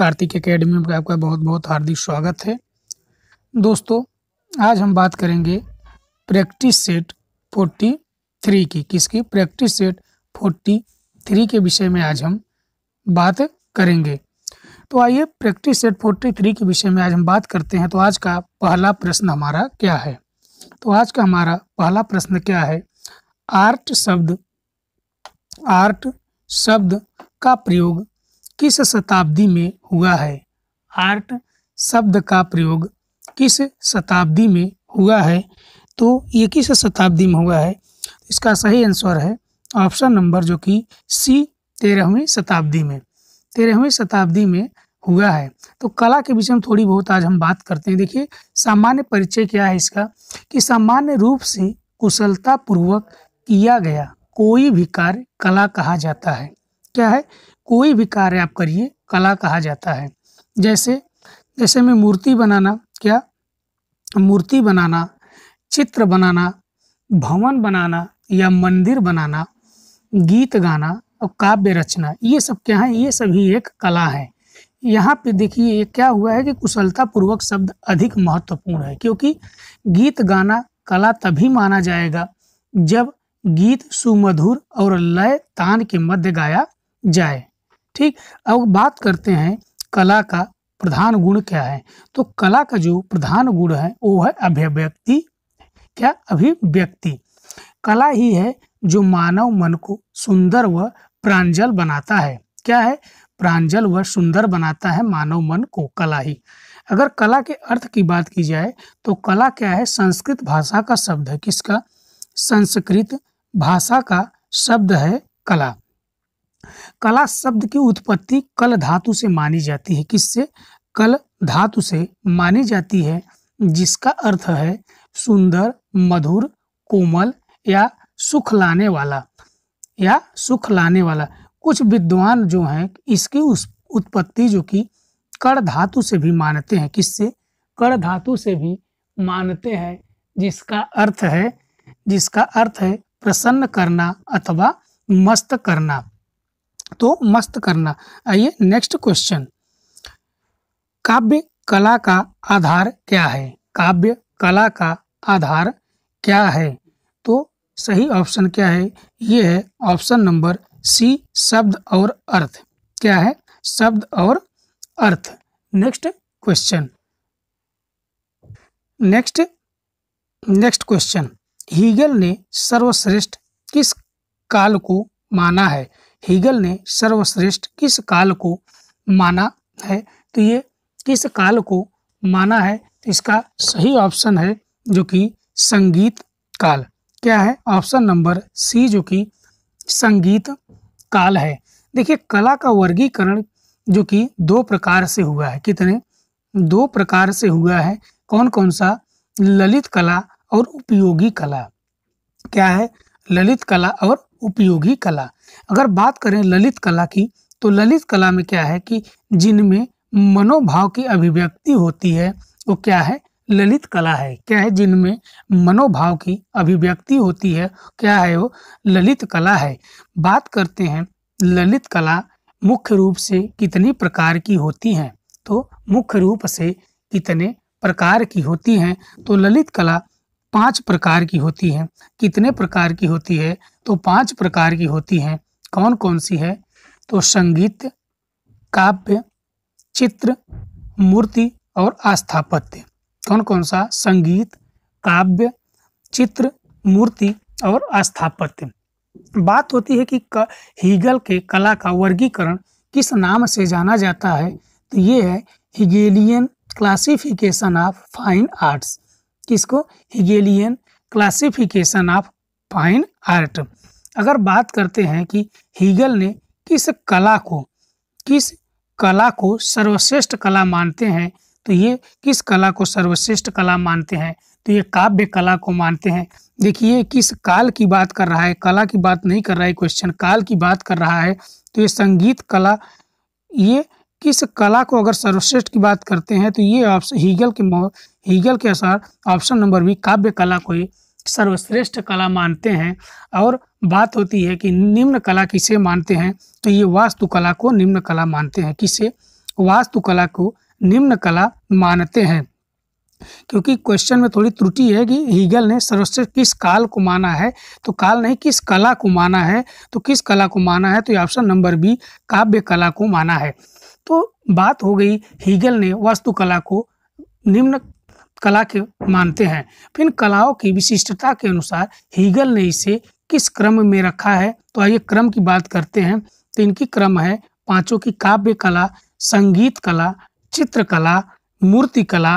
Kartik academy में आपका बहुत बहुत हार्दिक स्वागत है दोस्तों आज हम बात करेंगे प्रैक्टिस सेट फोर्टी थ्री की किसकी प्रैक्टिस सेट फोर्टी थ्री के विषय में आज हम बात करेंगे तो आइए प्रैक्टिस सेट फोर्टी थ्री के विषय में आज हम बात करते हैं तो आज का पहला प्रश्न हमारा क्या है तो आज का हमारा पहला प्रश्न क्या है आर्ट शब्द आर्ट शब्द का प्रयोग किस शताब्दी में हुआ है आर्ट शब्द का प्रयोग किस शताब्दी में हुआ है तो ये किस शताब्दी में हुआ है इसका सही आंसर है ऑप्शन नंबर जो कि सी तेरहवीं शताब्दी में तेरहवीं शताब्दी में हुआ है तो कला के विषय में थोड़ी बहुत आज हम बात करते हैं देखिए सामान्य परिचय क्या है इसका कि सामान्य रूप से कुशलतापूर्वक किया गया कोई भी कार्य कला कहा जाता है क्या है कोई भी कार्य आप करिए कला कहा जाता है जैसे जैसे में मूर्ति बनाना क्या मूर्ति बनाना चित्र बनाना भवन बनाना या मंदिर बनाना गीत गाना और काव्य रचना ये सब क्या है ये सभी एक कला है यहाँ पे देखिए ये क्या हुआ है कि कुशलता पूर्वक शब्द अधिक महत्वपूर्ण है क्योंकि गीत गाना कला तभी माना जाएगा जब गीत सुमधुर और लय तान के मध्य गाया जाए ठीक अब बात करते हैं कला का प्रधान गुण क्या है तो कला का जो प्रधान गुण है वो है अभिव्यक्ति क्या अभिव्यक्ति कला ही है जो मानव मन को सुंदर व प्रांजल बनाता है क्या है प्रांजल व सुंदर बनाता है मानव मन को कला ही अगर कला के अर्थ की बात की जाए तो कला क्या है संस्कृत भाषा का शब्द है किसका संस्कृत भाषा का शब्द है कला कला शब्द की उत्पत्ति कल धातु से मानी जाती है किससे कल धातु से मानी जाती है जिसका अर्थ है सुंदर मधुर कोमल या सुख लाने वाला या सुख लाने वाला कुछ विद्वान जो हैं इसकी उस उत्पत्ति जो कि कर धातु से भी मानते हैं किससे कर धातु से भी मानते हैं जिसका अर्थ है जिसका अर्थ है प्रसन्न करना अथवा मस्त करना तो मस्त करना आइए नेक्स्ट क्वेश्चन काव्य कला का आधार क्या है काव्य कला का आधार क्या है तो सही ऑप्शन क्या है ये है ऑप्शन नंबर सी शब्द और अर्थ क्या है शब्द और अर्थ next question next next question Hegel ने सर्वश्रेष्ठ किस काल को माना है हीगल ने सर्वश्रेष्ठ किस काल को माना है तो ये किस काल को माना है तो इसका सही ऑप्शन है जो कि संगीत काल क्या है ऑप्शन नंबर सी जो कि संगीत काल है देखिए कला का वर्गीकरण जो कि दो प्रकार से हुआ है कितने दो प्रकार से हुआ है कौन कौन सा ललित कला और उपयोगी कला क्या है ललित कला और उपयोगी कला अगर बात करें ललित कला की तो ललित कला में क्या है कि जिनमें मनोभाव की अभिव्यक्ति होती है वो क्या है ललित कला है क्या है जिनमें मनोभाव की अभिव्यक्ति होती है क्या है वो ललित कला है बात करते हैं ललित कला मुख्य रूप से कितने प्रकार की होती हैं तो मुख्य रूप से कितने प्रकार की होती हैं तो ललित कला पांच प्रकार की होती हैं कितने प्रकार की होती है तो पांच प्रकार की होती हैं कौन कौन सी है तो संगीत काव्य चित्र मूर्ति और आस्थापत्य कौन कौन सा संगीत काव्य चित्र मूर्ति और आस्थापत्य बात होती है कि हीगल के कला का वर्गीकरण किस नाम से जाना जाता है तो ये है Hegelian classification of fine arts किसको Hegelian classification of fine art अगर बात करते हैं कि हीगल ने किस कला को किस कला को सर्वश्रेष्ठ कला मानते हैं तो ये किस कला को सर्वश्रेष्ठ कला मानते हैं तो ये काव्य कला को मानते हैं देखिए किस काल की बात कर रहा है कला की बात नहीं कर रहा है क्वेश्चन काल की बात कर रहा है तो ये संगीत कला ये किस कला को अगर सर्वश्रेष्ठ की बात करते हैं तो ये ऑप्शन हीगल के हीगल के अनुसार ऑप्शन नंबर बी काव्य कला को ये सर्वश्रेष्ठ कला मानते हैं और बात होती है कि निम्न कला किसे मानते हैं तो ये वास्तुकला को निम्न कला मानते हैं किसे वास्तुकला को निम्न कला मानते हैं क्योंकि क्वेश्चन में थोड़ी त्रुटि है कि हीगल ने सर्वश्रेष्ठ किस काल को माना है तो काल नहीं किस कला को माना है तो किस कला को माना है तो ऑप्शन नंबर बी काव्य कला को माना है तो बात हो गई हीगल ने वास्तुकला को निम्न कला के मानते हैं फिर कलाओं की विशिष्टता के अनुसार हीगल ने इसे किस क्रम में रखा है तो आइए क्रम की बात करते हैं तो इनकी क्रम है पांचों की काव्य कला संगीत कला चित्रकला मूर्ति कला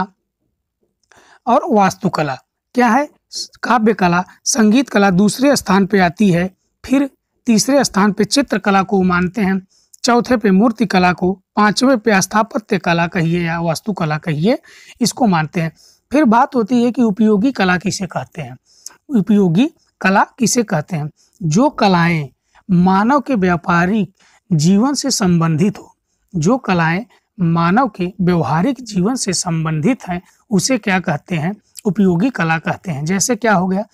और वास्तुकला क्या है काव्य कला संगीत कला दूसरे स्थान पे आती है फिर तीसरे स्थान पे चित्रकला को मानते हैं चौथे पे मूर्ति कला को पांचवें पे स्थापत्य कला कहिए या वास्तुकला कहिए इसको मानते हैं फिर बात होती है कि उपयोगी कला किसे कहते हैं उपयोगी कला किसे कहते हैं जो कलाएं मानव के व्यापारिक जीवन से संबंधित हो जो कलाएं मानव के व्यवहारिक जीवन से संबंधित हैं उसे क्या कहते हैं उपयोगी कला कहते हैं जैसे क्या हो गया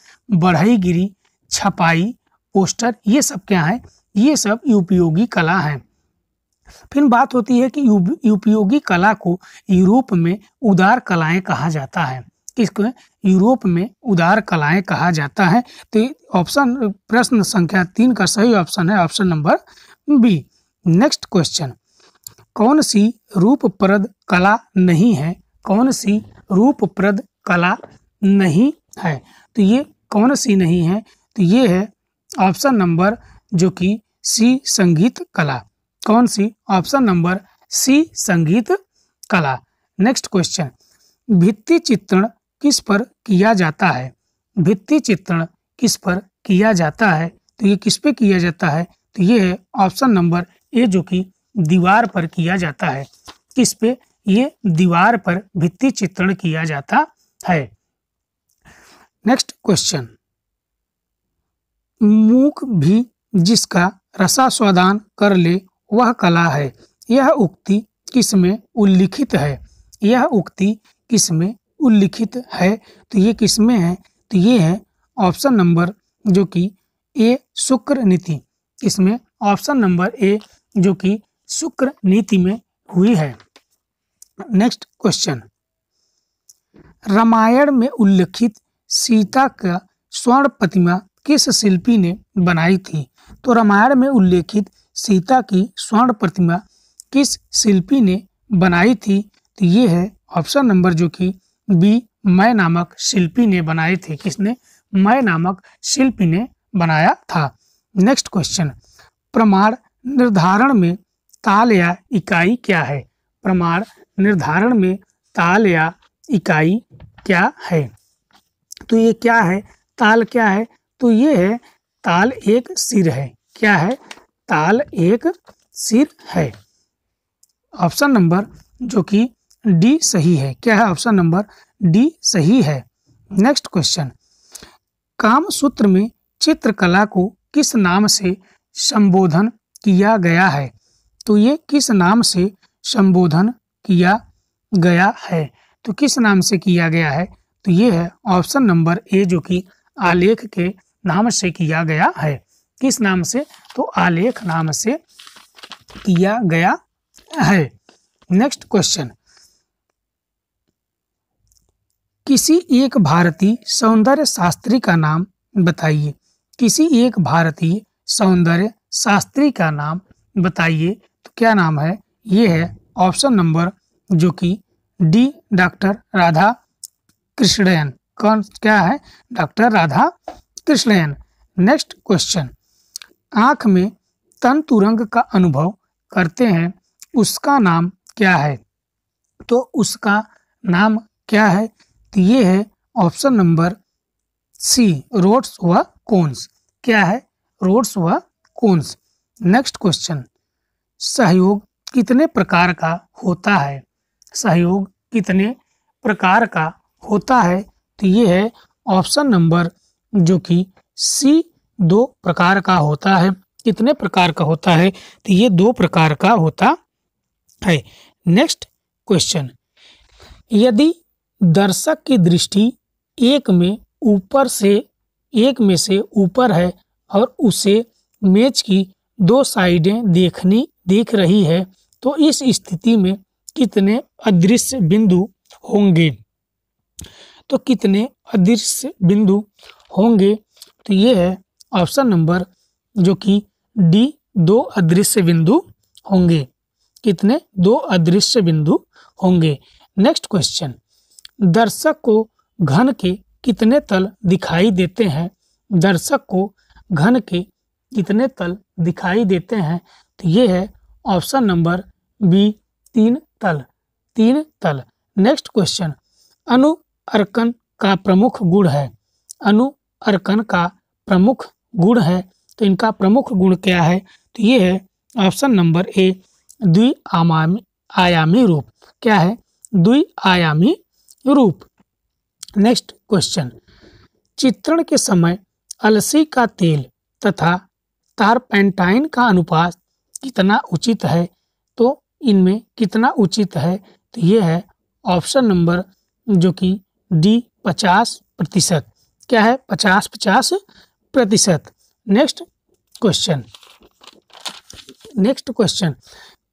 बढ़ईगिरी छपाई पोस्टर ये सब क्या है ये सब उपयोगी कला है फिर बात होती है कि उपयोगी कला को यूरोप में उदार कलाएं कहा जाता है इसको यूरोप में उदार कलाएं कहा जाता है तो ऑप्शन प्रश्न संख्या तीन का सही ऑप्शन है option number B next question कौन सी रूपप्रद कला नहीं है कौन सी रूपप्रद कला नहीं है तो ये कौन सी नहीं है तो ये है ऑप्शन नंबर जो कि सी संगीत कला कौन सी ऑप्शन नंबर सी संगीत कला नेक्स्ट क्वेश्चन भित्ति चित्रण किस पर किया जाता है भित्ति चित्रण किस पर किया जाता है तो ये किस पे किया जाता है तो ये है ऑप्शन नंबर ए जो कि दीवार पर किया जाता है किस पे ये दीवार पर भित्ति चित्रण किया जाता है नेक्स्ट क्वेश्चन मूक भी जिसका रसा स्वादान कर ले वह कला है यह उक्ति किसमें उल्लिखित है यह उक्ति किसमें उल्लिखित है तो ये किस में है तो ये है ऑप्शन नंबर जो कि ए शुक्र नीति इसमें ऑप्शन नंबर ए जो कि शुक्र नीति में हुई है नेक्स्ट क्वेश्चन रामायण में उल्लिखित सीता का स्वर्ण प्रतिमा किस शिल्पी ने बनाई थी तो रामायण में उल्लेखित सीता की स्वर्ण प्रतिमा किस शिल्पी ने बनाई थी तो ये है ऑप्शन नंबर जो कि बी मैं नामक शिल्पी ने बनाए थे किसने मैं नामक शिल्पी ने बनाया था नेक्स्ट क्वेश्चन प्रमाण निर्धारण में ताल या इकाई क्या है प्रमाण निर्धारण में ताल या इकाई क्या है तो ये क्या है ताल क्या है तो ये है ताल एक सिर है क्या है ताल एक सिर है ऑप्शन नंबर जो कि डी सही है क्या है ऑप्शन नंबर डी सही है नेक्स्ट क्वेश्चन काम सूत्र में चित्रकला को किस नाम से संबोधन किया गया है तो ये किस नाम से संबोधन किया गया है तो किस नाम से किया गया है तो ये है ऑप्शन नंबर ए जो कि आलेख के नाम से किया गया है किस नाम से तो आलेख नाम से किया गया है नेक्स्ट क्वेश्चन किसी एक भारतीय सौंदर्य शास्त्री का नाम बताइए किसी एक भारतीय सौंदर्य शास्त्री का नाम बताइए तो क्या नाम है ये है ऑप्शन नंबर जो कि डी डॉक्टर राधा कृष्णयन कौन क्या है doctor Radha Krishnan next question आँख में तंतु रंग का अनुभव करते हैं उसका नाम क्या है तो उसका नाम क्या है तो ये है ऑप्शन नंबर सी रोड्स व कोन्स क्या है रोड्स व कोन्स नेक्स्ट क्वेश्चन सहयोग कितने प्रकार का होता है सहयोग कितने प्रकार का होता है तो ये है ऑप्शन नंबर जो कि सी दो प्रकार का होता है कितने प्रकार का होता है तो ये दो प्रकार का होता है नेक्स्ट क्वेश्चन यदि दर्शक की दृष्टि एक में ऊपर से एक में से ऊपर है और उसे मेज की दो साइडें देखनी देख रही है तो इस स्थिति में कितने अदृश्य बिंदु होंगे तो कितने अदृश्य बिंदु होंगे तो ये है ऑप्शन नंबर जो कि डी दो अदृश्य बिंदु होंगे कितने दो अदृश्य बिंदु होंगे नेक्स्ट क्वेश्चन दर्शक को घन के कितने तल दिखाई देते हैं दर्शक को घन के कितने तल दिखाई देते हैं तो ये है ऑप्शन नंबर बी तीन तल तीन तल नेक्स्ट क्वेश्चन अनु अर्कन का प्रमुख गुण है अनु अर्कन का प्रमुख गुण है तो इनका प्रमुख गुण क्या है तो ये है ऑप्शन नंबर ए द्वि आयामी रूप क्या है द्वि आयामी रूप नेक्स्ट क्वेश्चन चित्रण के समय अलसी का तेल तथा तारपेंटाइन का अनुपात कितना उचित है तो इनमें कितना उचित है तो ये है ऑप्शन नंबर जो कि डी पचास प्रतिशत क्या है पचास पचास प्रतिशत नेक्स्ट क्वेश्चन नेक्स्ट क्वेश्चन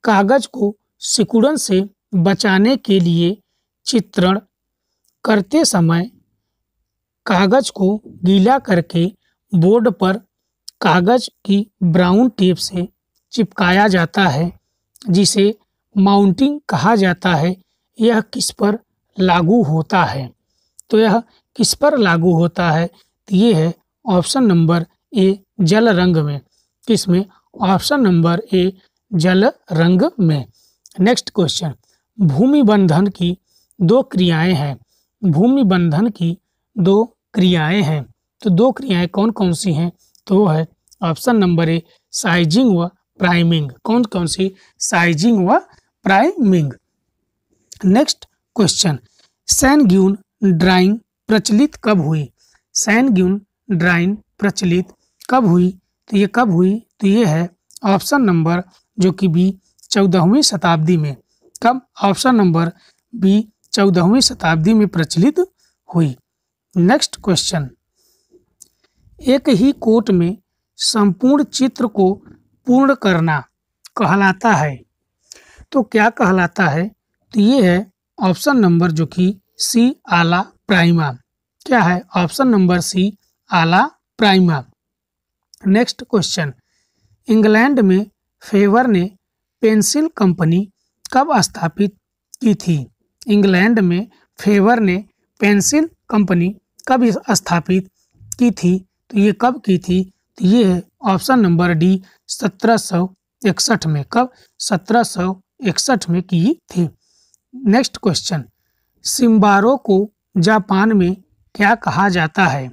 कागज को सिकुड़न से बचाने के लिए चित्रण करते समय कागज को गीला करके बोर्ड पर कागज की ब्राउन टेप से चिपकाया जाता है जिसे माउंटिंग कहा जाता है यह किस पर लागू होता है तो यह किस पर लागू होता है तो ये है ऑप्शन नंबर ए जल रंग में किसमें ऑप्शन नंबर ए जल रंग में नेक्स्ट क्वेश्चन भूमि बंधन की दो क्रियाएं हैं भूमि बंधन की दो क्रियाएं हैं तो दो क्रियाएं कौन कौन सी हैं तो वो है ऑप्शन नंबर ए साइजिंग व प्राइमिंग कौन कौन सी साइजिंग व priming next question sanguine drawing प्रचलित कब हुई सैनग्यून ड्राइंग प्रचलित कब हुई तो ये कब हुई तो ये है ऑप्शन नंबर जो कि बी चौदहवीं शताब्दी में कब ऑप्शन नंबर बी चौदहवीं शताब्दी में प्रचलित हुई नेक्स्ट क्वेश्चन एक ही कोट में संपूर्ण चित्र को पूर्ण करना कहलाता है तो क्या कहलाता है तो ये है ऑप्शन नंबर जो कि सी आला प्राइमा क्या है option number C alla prima next question England में फेवर ने पेंसिल कंपनी कब स्थापित की थी इंग्लैंड में फेवर ने पेंसिल कंपनी कब स्थापित की थी तो ये कब की थी तो ये है ऑप्शन नंबर डी सत्रह में कब सत्रह में की थी नेक्स्ट क्वेश्चन सिम्बारो को जापान में क्या कहा जाता है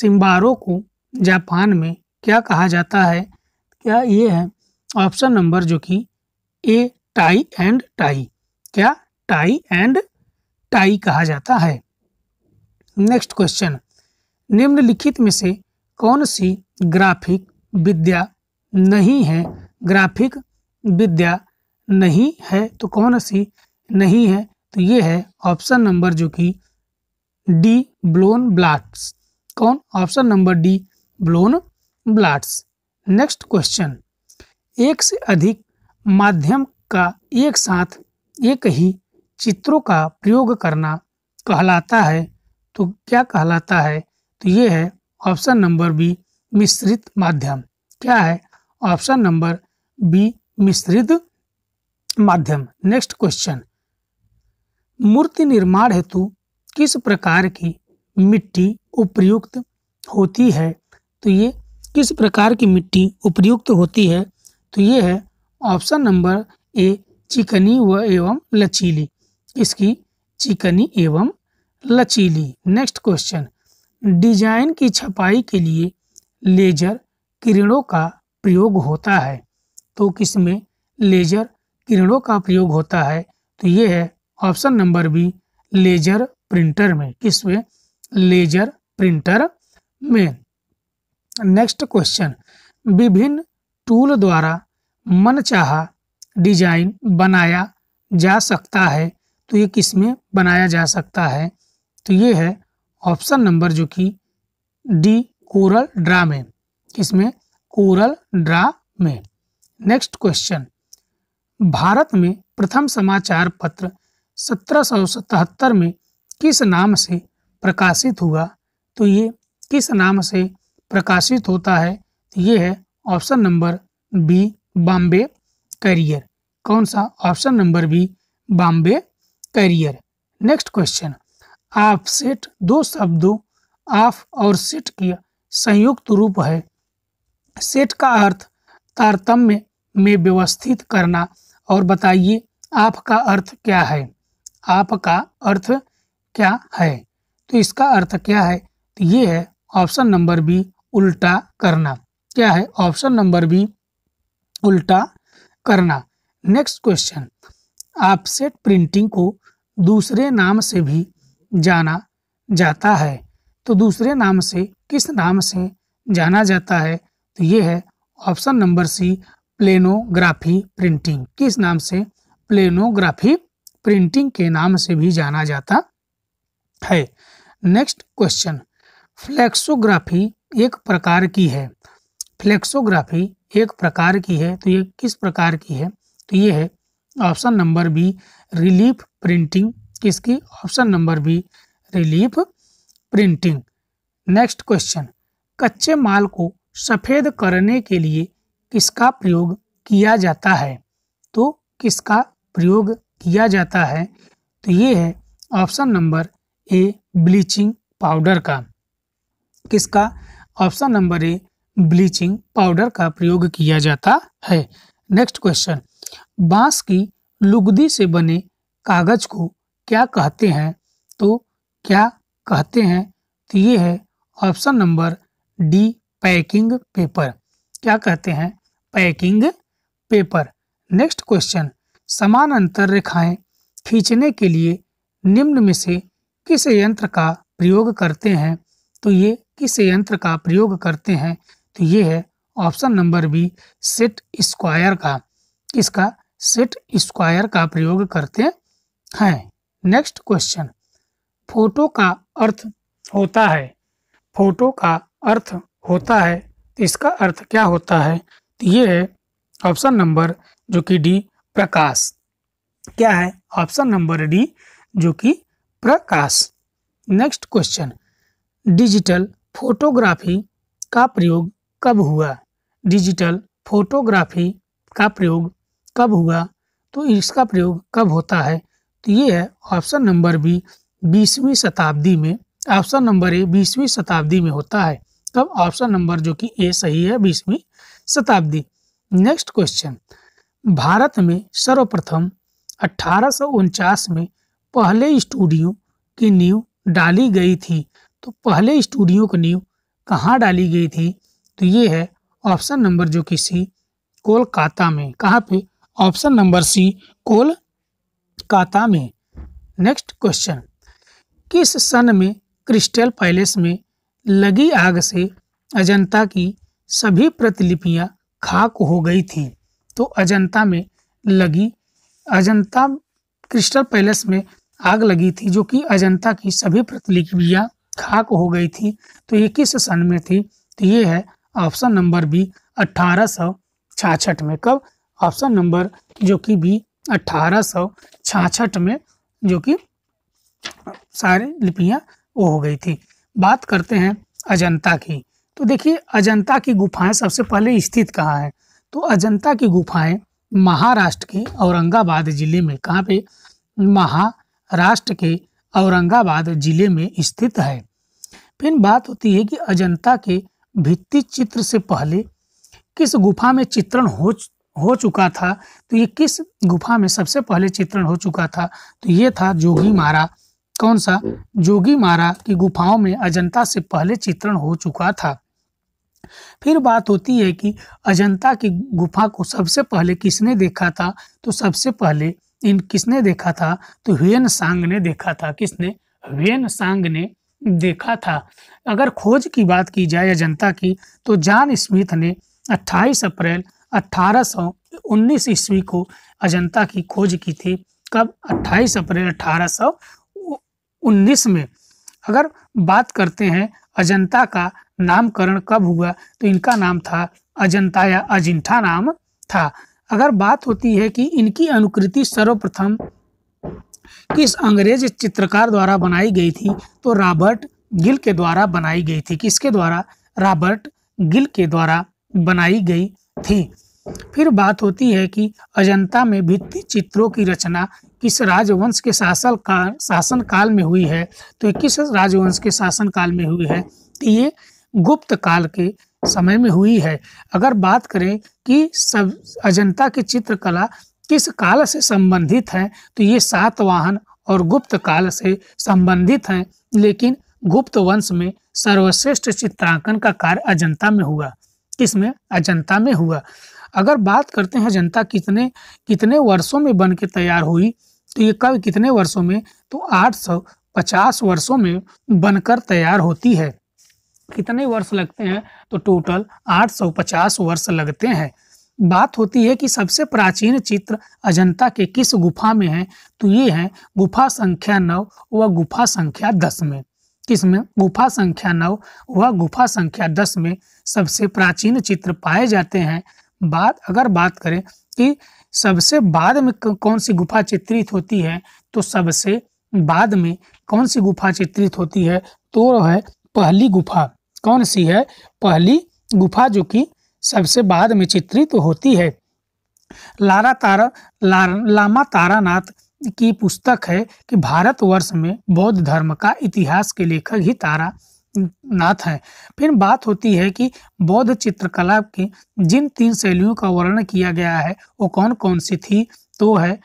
सिम्बारो को जापान में क्या कहा जाता है क्या ये है ऑप्शन नंबर जो कि ए टाई एंड टाई क्या टाई एंड टाई कहा जाता है नेक्स्ट क्वेश्चन निम्नलिखित में से कौन सी ग्राफिक विद्या नहीं है ग्राफिक विद्या नहीं है तो कौन सी नहीं है तो ये है ऑप्शन नंबर जो कि डी ब्लोन ब्लाट्स कौन option number D blown blots next question एक से अधिक माध्यम का एक साथ एक ही चित्रों का प्रयोग करना कहलाता है तो क्या कहलाता है तो ये है ऑप्शन नंबर बी मिश्रित माध्यम क्या है ऑप्शन नंबर बी मिश्रित माध्यम नेक्स्ट क्वेश्चन मूर्ति निर्माण हेतु किस प्रकार की मिट्टी उपयुक्त होती है तो ये किस प्रकार की मिट्टी उपयुक्त होती है तो ये है ऑप्शन नंबर ए चिकनी व एवं लचीली इसकी चिकनी एवं लचीली नेक्स्ट क्वेश्चन डिजाइन की छपाई के लिए लेजर किरणों का प्रयोग होता है तो किसमें लेजर किरणों का प्रयोग होता है तो ये है option number B laser printer में किसमें लेजर प्रिंटर में नेक्स्ट क्वेश्चन विभिन्न टूल द्वारा मनचाहा डिजाइन बनाया जा सकता है तो ये किस में बनाया जा सकता है तो ये है ऑप्शन नंबर जो कि डी कोरल ड्रा में किसमें कोरल ड्रा में नेक्स्ट क्वेश्चन भारत में प्रथम समाचार पत्र 1777 में किस नाम से प्रकाशित हुआ तो ये किस नाम से प्रकाशित होता है तो ये है option number B Bombay courier कौन सा option number B Bombay courier next question offset दो शब्दों आफ और सेट की संयुक्त रूप है सेट का अर्थ तारतम्य में व्यवस्थित करना और बताइए आपका अर्थ क्या है आपका अर्थ क्या है तो इसका अर्थ क्या है तो ये है ऑप्शन नंबर बी उल्टा करना क्या है ऑप्शन नंबर बी उल्टा करना next question offset printing को दूसरे नाम से भी जाना जाता है तो दूसरे नाम से किस नाम से जाना जाता है तो ये है option number C planography printing किस नाम से प्लेनोग्राफी प्रिंटिंग के नाम से भी जाना जाता है नेक्स्ट क्वेश्चन फ्लेक्सोग्राफी एक प्रकार की है फ्लेक्सोग्राफी एक प्रकार की है तो ये किस प्रकार की है तो ये है option number B relief printing किसकी option number B relief printing next question कच्चे माल को सफ़ेद करने के लिए किसका प्रयोग किया जाता है तो किसका प्रयोग किया जाता है तो ये है option number A bleaching powder का किसका option number A bleaching powder का प्रयोग किया जाता है नेक्स्ट क्वेश्चन बांस की लुगदी से बने कागज को क्या कहते हैं तो क्या कहते हैं तो ये है option number D packing paper क्या कहते हैं पैकिंग पेपर नेक्स्ट क्वेश्चन समान अंतर रेखाएं खींचने के लिए निम्न में से किस यंत्र का प्रयोग करते हैं तो ये किस यंत्र का प्रयोग करते हैं तो ये है option number B set square का किसका सेट स्क्वायर का प्रयोग करते हैं नेक्स्ट क्वेश्चन फोटो का अर्थ होता है फोटो का अर्थ होता है तो इसका अर्थ क्या होता है तो ये है ऑप्शन नंबर जो कि डी प्रकाश क्या है ऑप्शन नंबर डी जो कि प्रकाश नेक्स्ट क्वेश्चन डिजिटल फोटोग्राफी का प्रयोग कब हुआ डिजिटल फोटोग्राफी का प्रयोग कब हुआ तो इसका प्रयोग कब होता है तो ये है ऑप्शन नंबर बी बीसवीं शताब्दी में ऑप्शन नंबर ए बीसवीं शताब्दी में होता है तब ऑप्शन नंबर जो कि ए सही है बीसवीं शताब्दी नेक्स्ट क्वेश्चन भारत में सर्वप्रथम अठारह में पहले स्टूडियो की नींव डाली गई थी तो पहले स्टूडियो की नींव कहाँ डाली गई थी तो ये है ऑप्शन नंबर जो कि सी कोलकाता में कहाँ पे ऑप्शन नंबर सी कोलकाता में नेक्स्ट क्वेश्चन किस सन में क्रिस्टल पैलेस में लगी आग से अजंता की सभी प्रतिलिपियां खाक हो गई थी तो अजंता में लगी अजंता क्रिस्टल पैलेस में आग लगी थी जो कि अजंता की सभी प्रतिलिपियां खाक हो गई थी तो ये किस सन में थी तो ये है ऑप्शन नंबर बी अठारह में कब ऑप्शन नंबर जो कि भी अठारह में जो कि सारी लिपियां वो हो गई थी बात करते हैं अजंता की तो देखिए अजंता की गुफाएं सबसे पहले स्थित कहाँ है तो अजंता की गुफाएं महाराष्ट्र के औरंगाबाद जिले में कहाँ पे महाराष्ट्र के औरंगाबाद जिले में स्थित है फिर बात होती है कि अजंता के भित्ति चित्र से पहले किस गुफा में चित्रण हो हो चुका था तो ये किस गुफा में सबसे पहले चित्रण हो चुका था तो ये था जोगी मारा कौन सा जोगी मारा की गुफाओं में अजंता से पहले चित्रण हो चुका था फिर बात होती है कि अजंता की गुफा को सबसे पहले किसने देखा था तो सबसे पहले इन किसने देखा था तो हुएन सांग ने देखा था किसने हुएन सांग ने देखा था अगर खोज की बात की जाए अजंता की तो जॉन स्मिथ ने 28 अप्रैल अठारह ईस्वी को अजंता की खोज की थी कब 28 अप्रैल अठारह में अगर बात करते हैं अजंता का नामकरण कब हुआ तो इनका नाम था अजंता या अजिंठा नाम था अगर बात होती है कि इनकी अनुकृति सर्वप्रथम किस अंग्रेज चित्रकार द्वारा बनाई गई थी तो रॉबर्ट गिल के द्वारा बनाई गई थी किसके द्वारा रॉबर्ट गिल के द्वारा बनाई गई थी फिर बात होती है कि अजंता में भित्ति चित्रों की रचना किस राजवंश के शासन काल शासन काल में हुई है तो किस राजवंश के शासन काल में हुई है तो ये गुप्त काल के समय में हुई है अगर बात करें कि सब अजंता की चित्रकला किस काल से संबंधित है तो ये सातवाहन और गुप्त काल से संबंधित हैं लेकिन गुप्त वंश में सर्वश्रेष्ठ चित्रांकन का कार्य अजंता में हुआ किसमें अजंता में हुआ अगर बात करते हैं अजंता कितने कितने वर्षों में बन के तैयार हुई तो ये कब कितने वर्षों में तो आठ सौ पचास वर्षों में बनकर तैयार होती है कितने वर्ष लगते हैं तो टोटल आठ सौ पचास वर्ष लगते हैं बात होती है कि सबसे प्राचीन चित्र अजंता के किस गुफा में है तो ये है गुफा संख्या नौ व गुफा संख्या दस में किसमें गुफा संख्या नौ व गुफा संख्या दस में सबसे प्राचीन चित्र पाए जाते हैं बात अगर बात करें कि सबसे बाद में कौन सी गुफा चित्रित होती है तो सबसे बाद में कौन सी गुफा चित्रित होती है तो है पहली गुफा कौन सी है पहली गुफा जो कि सबसे बाद में चित्रित होती है लारा तारा ला, लामा तारानाथ की पुस्तक है कि भारतवर्ष में बौद्ध धर्म का इतिहास के लेखक ही तारा नाथ है फिर बात होती है कि बौद्ध चित्रकला के जिन तीन शैलियों का वर्णन किया गया है वो कौन कौन सी थी तो है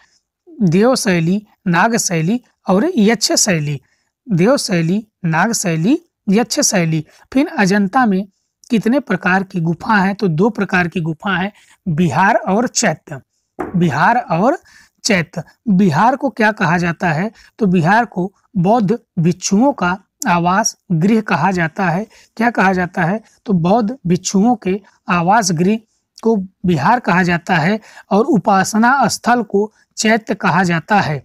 देव शैली नाग शैली और यक्ष शैली देव शैली नाग शैली यक्ष शैली फिर अजंता में कितने प्रकार की गुफा है तो दो प्रकार की गुफा है बिहार और चैत्य बिहार और चैत्य बिहार को क्या कहा जाता है तो बिहार को बौद्ध भिक्षुओं का आवास गृह कहा जाता है क्या कहा जाता है तो बौद्ध भिक्षुओं के आवास गृह को बिहार कहा जाता है और उपासना स्थल को चैत्य कहा जाता है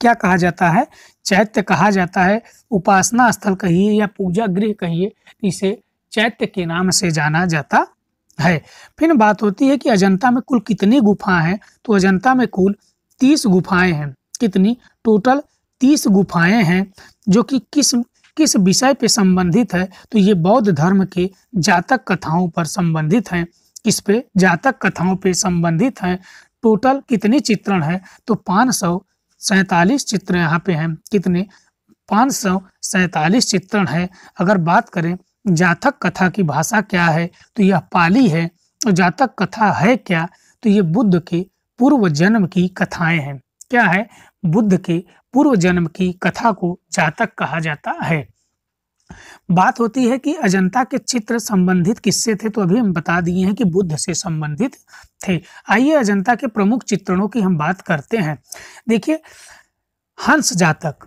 क्या कहा जाता है चैत्य कहा जाता है उपासना स्थल कहिए या पूजा गृह कहिए इसे चैत्य के नाम से जाना जाता है फिर बात होती है कि अजंता में कुल कितनी गुफा हैं तो अजंता में कुल तीस गुफाएं हैं कितनी टोटल तीस गुफाएं हैं जो कि किस किस विषय पे संबंधित है तो ये बौद्ध धर्म के जातक कथाओं पर संबंधित हैं किस पे जातक कथाओं पे संबंधित हैं टोटल कितने चित्रण हैं तो पाँच सौ सैतालीस चित्र यहाँ पे हैं कितने पाँच सौ सैतालीस चित्रण है अगर बात करें जातक कथा की भाषा क्या है तो यह पाली है और तो जातक कथा है क्या तो ये बुद्ध के पूर्व जन्म की कथाएं हैं क्या है बुद्ध के पूर्व जन्म की कथा को जातक कहा जाता है बात होती है कि अजंता के चित्र संबंधित किस्से थे तो अभी हम बता दिए हैं कि बुद्ध से संबंधित थे आइए अजंता के प्रमुख चित्रणों की हम बात करते हैं देखिए हंस जातक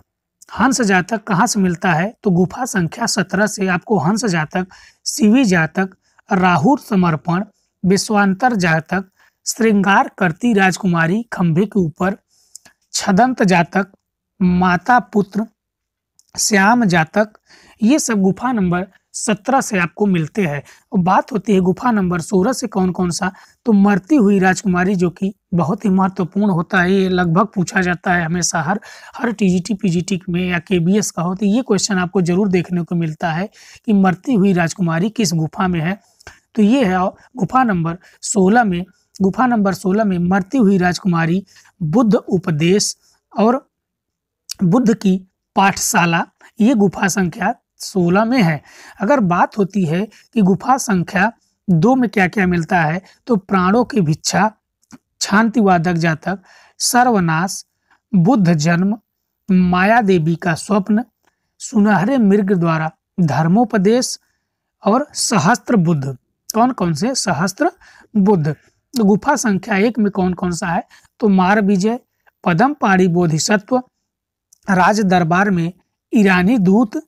हंस जातक कहाँ से मिलता है तो गुफा संख्या सत्रह से आपको हंस जातक शिवी जातक राहुल समर्पण विश्वांतर जातक श्रृंगार करती राजकुमारी खंभे के ऊपर छदंत जातक माता पुत्र श्याम जातक ये सब गुफा नंबर सत्रह से आपको मिलते हैं और बात होती है गुफा नंबर सोलह से कौन कौन सा तो मरती हुई राजकुमारी जो कि बहुत ही महत्वपूर्ण होता है ये लगभग पूछा जाता है हमेशा हर हर टीजीटी पीजीटी में या केबीएस का हो तो ये क्वेश्चन आपको जरूर देखने को मिलता है कि मरती हुई राजकुमारी किस गुफा में है तो ये है गुफा नंबर सोलह में गुफा नंबर सोलह में मरती हुई राजकुमारी बुद्ध उपदेश और बुद्ध की पाठशाला ये गुफा संख्या सोलह में है अगर बात होती है कि गुफा संख्या दो में क्या क्या मिलता है तो प्राणों की भिक्षा वादक जातक सर्वनाश बुद्ध जन्म माया देवी का स्वप्न सुनहरे मृग द्वारा धर्मोपदेश और सहस्त्र बुद्ध कौन कौन से सहस्त्र बुद्ध गुफा संख्या एक में कौन कौन सा है तो मार विजय पदम पाड़ी बोधिसत्व राज दरबार में ईरानी दूत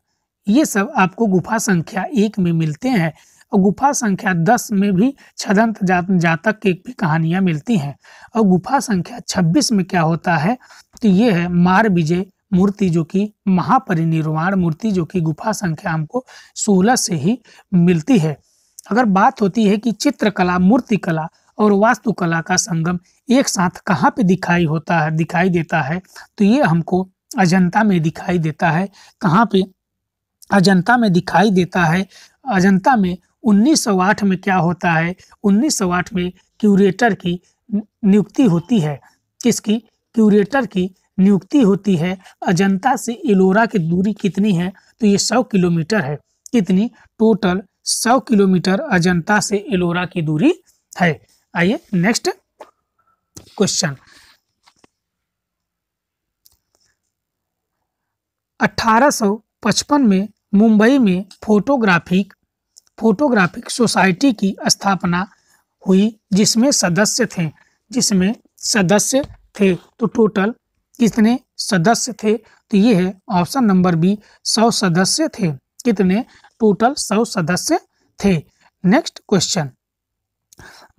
ये सब आपको गुफा संख्या एक में मिलते हैं और गुफा संख्या दस में भी छदंत जातक की भी कहानियाँ मिलती हैं और गुफा संख्या छब्बीस में क्या होता है तो ये है मार विजय मूर्ति जो कि महापरिनिर्वाण मूर्ति जो कि गुफा संख्या हमको सोलह से ही मिलती है अगर बात होती है कि चित्रकला मूर्तिकला और वास्तुकला का संगम एक साथ कहाँ पे दिखाई होता है दिखाई देता है तो ये हमको अजंता में दिखाई देता है कहाँ पे अजंता में दिखाई देता है अजंता में 1908 में क्या होता है 1908 में क्यूरेटर की नियुक्ति होती है किसकी क्यूरेटर की नियुक्ति होती है अजंता से एलोरा की दूरी कितनी है तो ये सौ किलोमीटर है कितनी टोटल सौ किलोमीटर अजंता से एलोरा की दूरी है आइए नेक्स्ट क्वेश्चन अठारह में मुंबई में फोटोग्राफिक फोटोग्राफिक सोसाइटी की स्थापना हुई जिसमें सदस्य थे जिसमें सदस्य थे तो टोटल कितने सदस्य थे तो ये है ऑप्शन नंबर बी सौ सदस्य थे कितने टोटल सौ सदस्य थे next question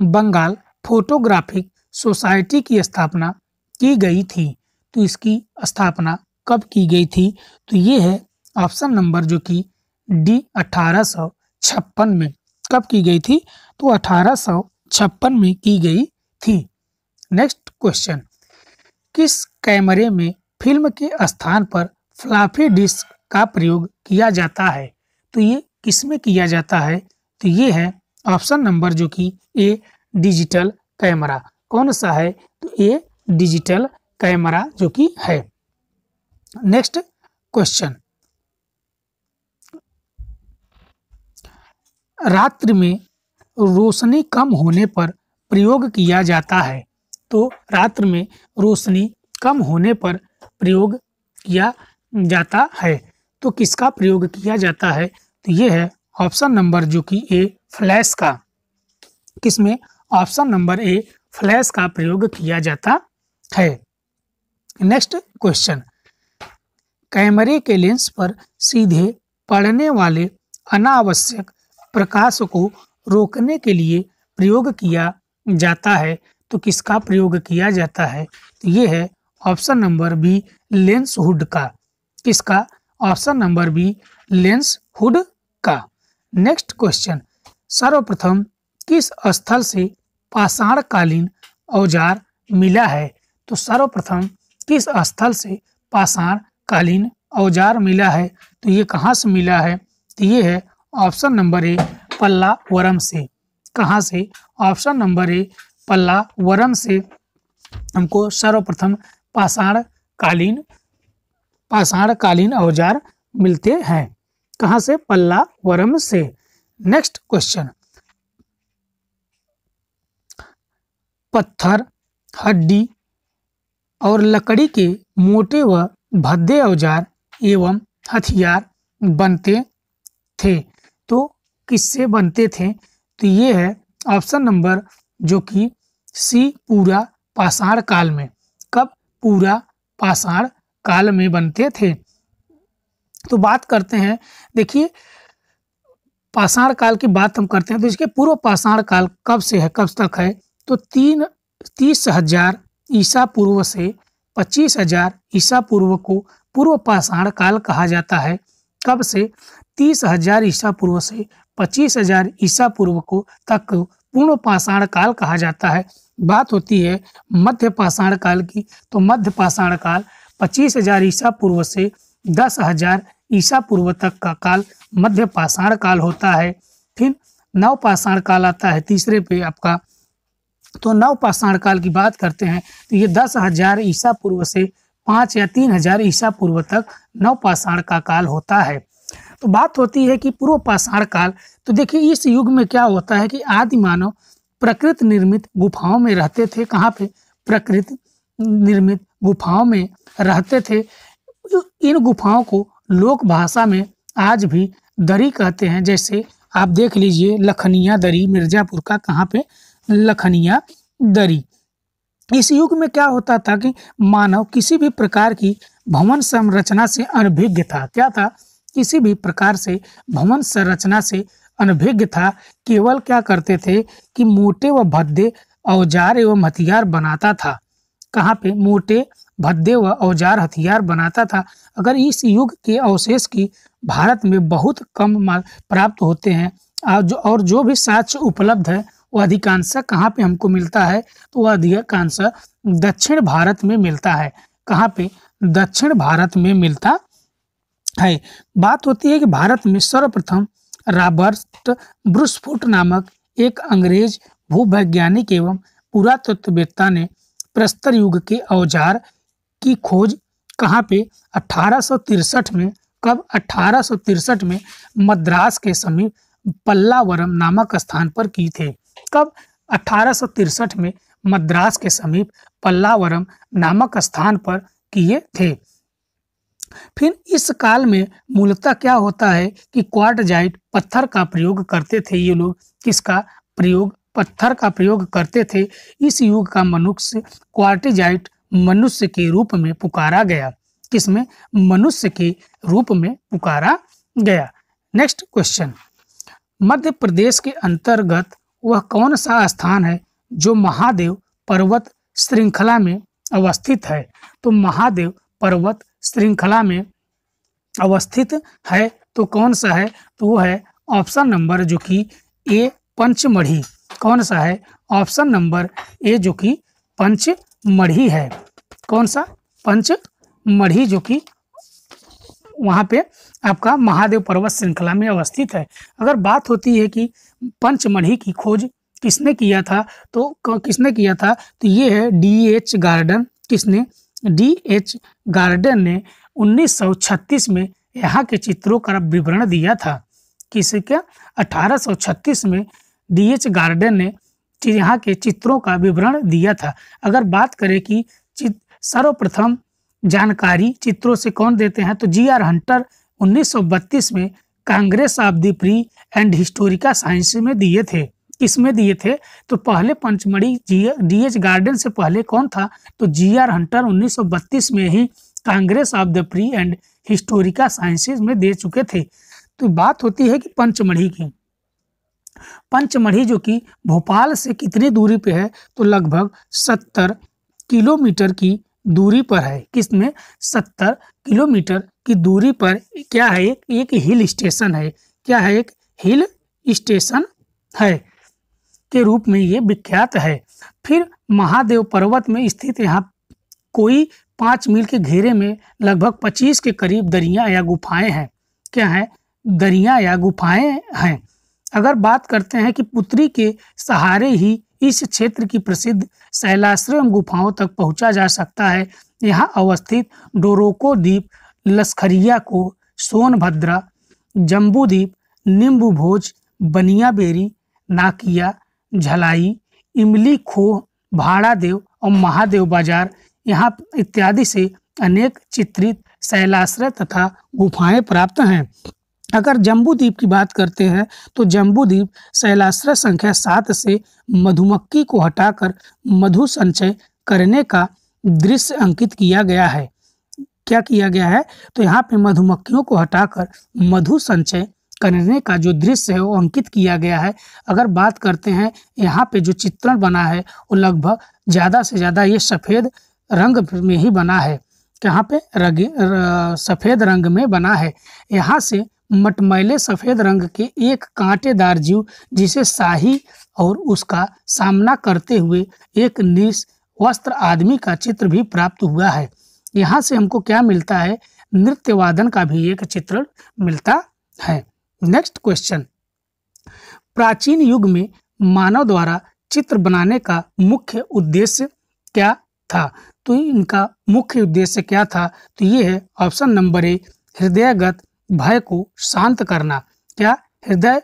Bengal photographic society की स्थापना की गई थी तो इसकी स्थापना कब की गई थी तो ये है ऑप्शन नंबर जो कि डी अठारह में कब की गई थी तो अठारह में की गई थी नेक्स्ट क्वेश्चन किस कैमरे में फिल्म के स्थान पर फ्लाफी डिस्क का प्रयोग किया जाता है तो ये किस में किया जाता है तो ये है ऑप्शन नंबर जो कि ए डिजिटल कैमरा कौन सा है तो ए डिजिटल कैमरा जो कि है नेक्स्ट क्वेश्चन रात्रि में रोशनी कम होने पर प्रयोग किया जाता है तो रात्र में रोशनी कम होने पर प्रयोग किया जाता है तो किसका प्रयोग किया जाता है तो ये है ऑप्शन नंबर जो कि ए फ्लैश का किसमें ऑप्शन नंबर ए फ्लैश का प्रयोग किया जाता है नेक्स्ट क्वेश्चन कैमरे के लेंस पर सीधे पड़ने वाले अनावश्यक प्रकाश को रोकने के लिए प्रयोग किया जाता है तो किसका प्रयोग किया जाता है तो ये है option number B lens hood का किसका option number B lens hood का नेक्स्ट क्वेश्चन सर्वप्रथम किस स्थल से पाषाणकालीन औजार मिला है तो सर्वप्रथम किस स्थल से पाषाण कालीन औजार मिला है तो ये कहाँ से मिला है तो ये है ऑप्शन नंबर ए पल्लावरम से कहाँ से ऑप्शन नंबर ए पल्लावरम से हमको सर्वप्रथम पाषाणकालीन पाषाणकालीन औजार मिलते हैं कहाँ से पल्लावरम से नेक्स्ट क्वेश्चन पत्थर हड्डी और लकड़ी के मोटे व भद्दे औजार एवं हथियार बनते थे तो किससे बनते थे तो ये है ऑप्शन नंबर जो कि सी पूरा पाषाण काल में कब पूरा पाषाण काल में बनते थे तो बात करते हैं देखिए पाषाण काल की बात हम करते हैं तो इसके पूर्व पाषाण काल कब से है कब तक है तो तीन तीस हजार ईसा पूर्व से पच्चीस हजार ईसा पूर्व को पूर्व पाषाण काल कहा जाता है कब से तीस हजार ईसा पूर्व से पच्चीस हजार ईसा पूर्व को तक पूर्ण पाषाण काल कहा जाता है बात होती है मध्य पाषाण काल की तो मध्य पाषाण काल पच्चीस हजार ईसा पूर्व से दस हजार ईसा पूर्व तक का काल मध्य पाषाण काल होता है फिर नव पाषाण काल आता है तीसरे पे आपका तो नव पाषाण काल की बात करते हैं तो ये दस हजार ईसा पूर्व से पांच या तीन हजार ईसा पूर्व तक नव पाषाण का काल होता है तो बात होती है कि पूर्व पाषाण काल तो देखिए इस युग में क्या होता है कि आदि मानव प्रकृति निर्मित गुफाओं में रहते थे कहाँ पे प्रकृति निर्मित गुफाओं में रहते थे इन गुफाओं को लोक भाषा में आज भी दरी कहते हैं जैसे आप देख लीजिए लखनिया दरी मिर्ज़ापुर का कहाँ पे लखनिया दरी इस युग में क्या होता था कि मानव किसी भी प्रकार की भवन संरचना से अनभिज्ञ था क्या था किसी भी प्रकार से भवन संरचना से अनभिज्ञ था केवल क्या करते थे कि मोटे व भद्दे औजार एवं हथियार बनाता था कहाँ पे मोटे भद्दे व औजार हथियार बनाता था अगर इस युग के अवशेष की भारत में बहुत कम प्राप्त होते हैं और जो और जो भी साक्ष्य उपलब्ध है वह अधिकांश कहाँ पे हमको मिलता है तो वह अधिकांश दक्षिण भारत में मिलता है कहाँ पे दक्षिण भारत में मिलता है बात होती है कि भारत में सर्वप्रथम रॉबर्ट ब्रुसफुट नामक एक अंग्रेज भूवैज्ञानिक एवं पुरातत्ववेत्ता ने प्रस्तर युग के औजार की खोज कहाँ पे अठारह में कब अठारह में मद्रास के समीप पल्लावरम नामक स्थान पर की थी कब अठारह में मद्रास के समीप पल्लावरम नामक स्थान पर किए थे फिर इस काल में मूलतः क्या होता है कि क्वार्टजाइट पत्थर का प्रयोग करते थे ये लोग किसका प्रयोग पत्थर का प्रयोग करते थे इस युग का मनुष्य क्वार्टिजाइट मनुष्य के रूप में पुकारा गया किसमें मनुष्य के रूप में पुकारा गया नेक्स्ट क्वेश्चन मध्य प्रदेश के अंतर्गत वह कौन सा स्थान है जो महादेव पर्वत श्रृंखला में अवस्थित है तो महादेव पर्वत श्रृंखला में अवस्थित है तो कौन सा है तो वो है ऑप्शन नंबर जो कि ए पंचमढ़ी कौन सा है ऑप्शन नंबर ए जो कि पंच मढ़ी है कौन सा पंच मढ़ी जो कि वहाँ पे आपका महादेव पर्वत श्रृंखला में अवस्थित है अगर बात होती है कि पंचमढ़ी की खोज किसने किया था तो किसने किया था तो ये है डी एच गार्डन किसने डी एच गार्डन ने 1936 में यहाँ के चित्रों का विवरण दिया था किसी क्या 1836 में डी एच गार्डन ने यहाँ के चित्रों का विवरण दिया था अगर बात करें कि सर्वप्रथम जानकारी चित्रों से कौन देते हैं तो जी आर हंटर 1932 में congress of the pre and historical science में दिए थे किसमें दिए थे तो पहले पंचमढ़ी जी डी एच गार्डन से पहले कौन था तो जी आर हंटर 1932 में ही congress of the pre and historical sciences में दे चुके थे तो बात होती है कि पंचमढ़ी की पंचमढ़ी जो कि भोपाल से कितनी दूरी पे है तो लगभग सत्तर किलोमीटर की दूरी पर है किस में सत्तर किलोमीटर की दूरी पर क्या है एक एक हिल स्टेशन है क्या है एक हिल स्टेशन है के रूप में ये विख्यात है फिर महादेव पर्वत में स्थित यहाँ कोई पाँच मील के घेरे में लगभग पच्चीस के करीब दरिया या गुफाएं हैं क्या है दरिया या गुफाएं हैं अगर बात करते हैं कि पुत्री के सहारे ही इस क्षेत्र की प्रसिद्ध शैलाश्रय गुफाओं तक पहुंचा जा सकता है यहाँ अवस्थित डोरोको द्वीप लस्खरिया को सोनभद्रा जम्बूद्वीप निम्बू भोज बनिया बेरी नाकिया झलाई इमली खोह भाड़ादेव और महादेव बाजार यहाँ इत्यादि से अनेक चित्रित शैलाश्रय तथा गुफाएं प्राप्त हैं अगर जम्बू द्वीप की बात करते हैं तो जम्बू द्वीप शैलाश्रय संख्या सात से मधुमक्खी को हटाकर मधु संचय करने का दृश्य अंकित किया गया है क्या किया गया है तो यहाँ पे मधुमक्खियों को हटाकर मधु संचय करने का जो दृश्य है वो अंकित किया गया है अगर बात करते हैं यहाँ पे जो चित्रण बना है वो लगभग ज़्यादा से ज़्यादा ये सफ़ेद रंग में ही बना है यहाँ पे रंग सफ़ेद रंग में बना है यहाँ से मटमैले सफ़ेद रंग के एक कांटेदार जीव जिसे शाही और उसका सामना करते हुए एक वस्त्र आदमी का चित्र भी प्राप्त हुआ है यहाँ से हमको क्या मिलता है नृत्य वादन का भी एक चित्र मिलता है नेक्स्ट क्वेश्चन प्राचीन युग में मानव द्वारा चित्र बनाने का मुख्य उद्देश्य क्या था तो इनका मुख्य उद्देश्य क्या था तो ये है ऑप्शन नंबर ए हृदयगत भय को शांत करना क्या हृदय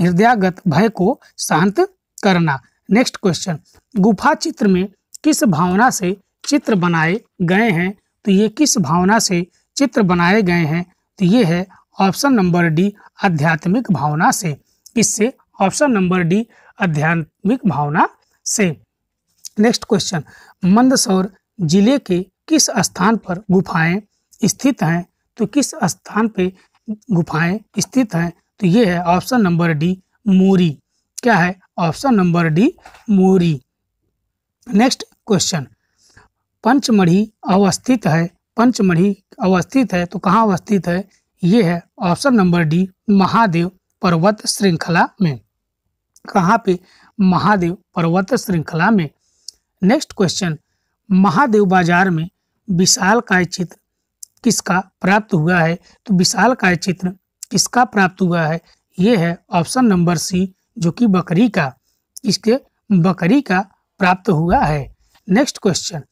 हृदयागत भय को शांत करना नेक्स्ट क्वेश्चन गुफा चित्र में किस भावना से चित्र बनाए गए हैं तो ये किस भावना से चित्र बनाए गए हैं तो ये है ऑप्शन नंबर डी आध्यात्मिक भावना से इससे ऑप्शन नंबर डी आध्यात्मिक भावना से नेक्स्ट क्वेश्चन मंदसौर जिले के किस स्थान पर गुफाएं स्थित हैं तो किस स्थान पे गुफाएं स्थित हैं तो ये है ऑप्शन नंबर डी मोरी क्या है option number D Mori next question Pachmarhi अवस्थित है पंचमढ़ी अवस्थित है तो कहाँ अवस्थित है ये है ऑप्शन नंबर डी महादेव पर्वत श्रृंखला में कहाँ पे महादेव पर्वत श्रृंखला में नेक्स्ट क्वेश्चन महादेव बाजार में विशाल का चित्र किसका प्राप्त हुआ है तो विशाल काय चित्र किसका प्राप्त हुआ है ये है ऑप्शन नंबर सी जो कि बकरी का इसके बकरी का प्राप्त हुआ है नेक्स्ट क्वेश्चन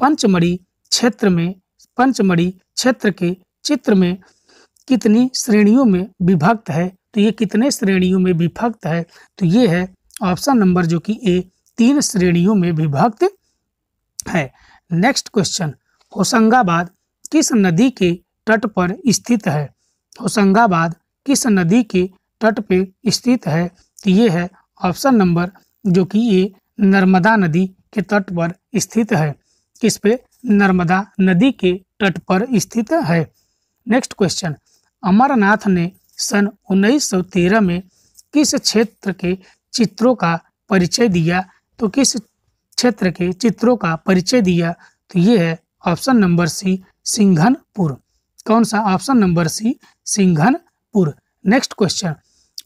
पंचमढ़ी क्षेत्र में पंचमढ़ी क्षेत्र के चित्र में कितनी श्रेणियों में विभक्त है तो ये कितने श्रेणियों में विभक्त है तो ये है ऑप्शन नंबर जो कि ए तीन श्रेणियों में विभक्त है नेक्स्ट क्वेश्चन होशंगाबाद किस नदी के तट पर स्थित है होशंगाबाद किस नदी के तट पे स्थित है तो ये है ऑप्शन नंबर जो कि ये नर्मदा नदी के तट पर स्थित है किस पे नर्मदा नदी के तट पर स्थित है नेक्स्ट क्वेश्चन अमरनाथ ने सन 1913 में किस क्षेत्र के चित्रों का परिचय दिया तो किस क्षेत्र के चित्रों का परिचय दिया तो ये है ऑप्शन नंबर सी सिंघनपुर कौन सा option number C Singhanpur next question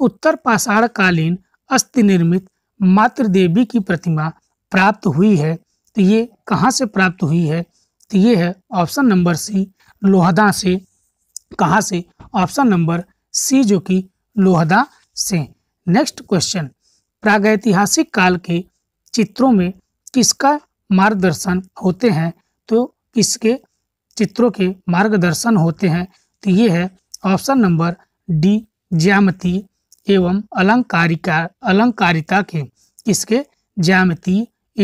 उत्तर पाषाणकालीन अस्थि निर्मित मातृदेवी की प्रतिमा प्राप्त हुई है तो ये कहाँ से प्राप्त हुई है तो ये है ऑप्शन नंबर सी लोहदा से कहाँ से ऑप्शन नंबर सी जो कि लोहदा से नेक्स्ट क्वेश्चन प्रागैतिहासिक काल के चित्रों में किसका मार्गदर्शन होते हैं तो किसके चित्रों के मार्गदर्शन होते हैं तो ये है ऑप्शन नंबर डी ज्यामती एवं अलंकारिका अलंकारिता के इसके ज्यामति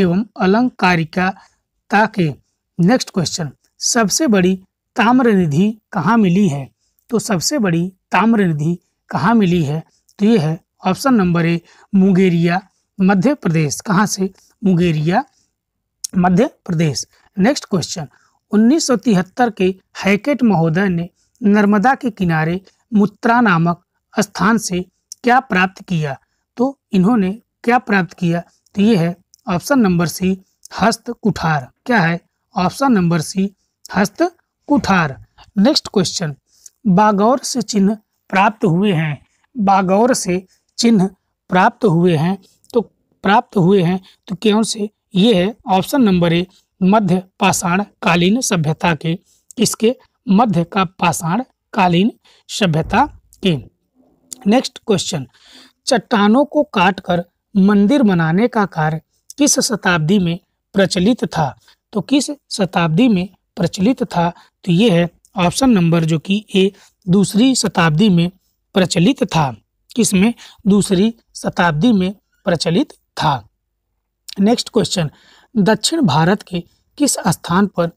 एवं अलंकारिकाता के नेक्स्ट क्वेश्चन सबसे बड़ी ताम्र निधि कहाँ मिली है तो सबसे बड़ी ताम्र निधि कहाँ मिली है तो ये है ऑप्शन नंबर ए मुंगेरिया मध्य प्रदेश कहाँ से मुंगेरिया मध्य प्रदेश नेक्स्ट क्वेश्चन उन्नीस के हैकेट महोदय ने नर्मदा के किनारे मुत्रा नामक स्थान से क्या प्राप्त किया तो इन्होंने क्या प्राप्त किया तो ये है ऑप्शन नंबर सी हस्त कुठार क्या है ऑप्शन नंबर सी हस्त कुठार नेक्स्ट क्वेश्चन बागौर से चिन्ह प्राप्त हुए हैं बागौर से चिन्ह प्राप्त हुए हैं तो प्राप्त हुए हैं तो कौन से ये है ऑप्शन नंबर ए मध्य पाषाण कालीन सभ्यता के इसके मध्य का पाषाण कालीन सभ्यता के नेक्स्ट क्वेश्चन चट्टानों को काटकर मंदिर बनाने का कार्य किस शताब्दी में प्रचलित था तो किस शताब्दी में प्रचलित था तो ये है ऑप्शन नंबर जो कि ए दूसरी शताब्दी में प्रचलित था किसमें दूसरी शताब्दी में प्रचलित था नेक्स्ट क्वेश्चन दक्षिण भारत के किस स्थान पर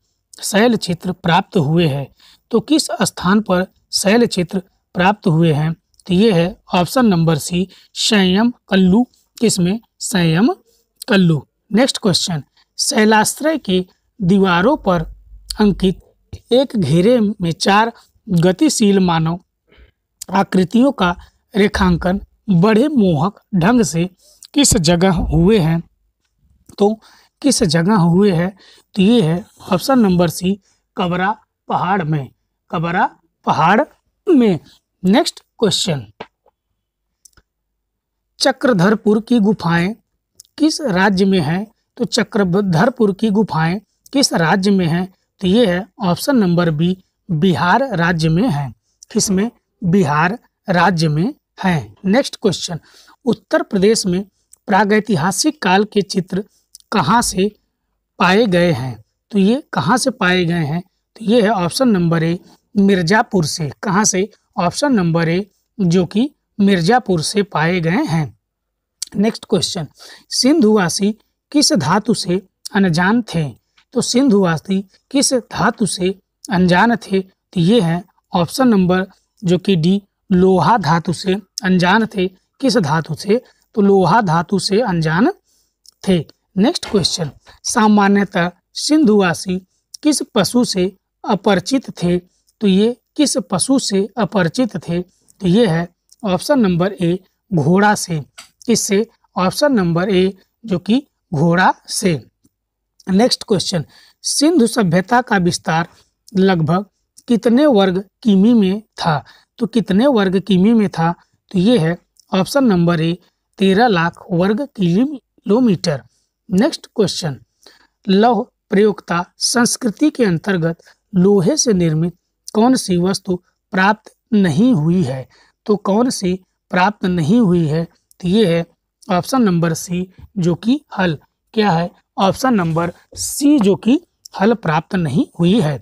शैल क्षेत्र प्राप्त हुए हैं तो किस स्थान पर शैल क्षेत्र प्राप्त हुए हैं तो ये है ऑप्शन नंबर सी संयम कल्लू किसमें संयम कल्लू नेक्स्ट क्वेश्चन शैलाश्रय की दीवारों पर अंकित एक घेरे में चार गतिशील मानव आकृतियों का रेखांकन बड़े मोहक ढंग से किस जगह हुए हैं तो किस जगह हुए है तो ये है ऑप्शन नंबर सी कबरा पहाड़ में कबरा पहाड़ में नेक्स्ट क्वेश्चन चक्रधरपुर की गुफाएं किस राज्य में हैं तो चक्रधरपुर की गुफाएं किस राज्य में हैं तो ये है ऑप्शन नंबर बी बिहार राज्य में है किसमें बिहार राज्य में है नेक्स्ट क्वेश्चन उत्तर प्रदेश में प्रागैतिहासिक काल के चित्र कहाँ से पाए गए हैं तो ये कहाँ से पाए गए हैं तो ये है ऑप्शन नंबर ए मिर्ज़ापुर से कहाँ से ऑप्शन नंबर ए जो कि मिर्ज़ापुर से पाए गए हैं नेक्स्ट क्वेश्चन सिंधुवासी किस धातु से अनजान थे तो सिंधुवासी किस धातु से अनजान थे तो ये है ऑप्शन नंबर जो कि डी लोहा धातु से अनजान थे किस धातु से तो लोहा धातु से अनजान थे नेक्स्ट क्वेश्चन सामान्यतः सिंधुवासी किस पशु से अपरिचित थे तो ये किस पशु से अपरिचित थे तो ये है ऑप्शन नंबर ए घोड़ा से इससे ऑप्शन नंबर ए जो कि घोड़ा से नेक्स्ट क्वेश्चन सिंधु सभ्यता का विस्तार लगभग कितने वर्ग किमी में था तो कितने वर्ग किमी में था तो ये है ऑप्शन नंबर ए तेरह लाख वर्ग किलोमीटर नेक्स्ट क्वेश्चन लौह प्रयोगता संस्कृति के अंतर्गत लोहे से निर्मित कौन सी वस्तु प्राप्त नहीं हुई है तो कौन सी प्राप्त नहीं हुई है तो ये है ऑप्शन नंबर सी जो कि हल क्या है ऑप्शन नंबर सी जो कि हल प्राप्त नहीं हुई है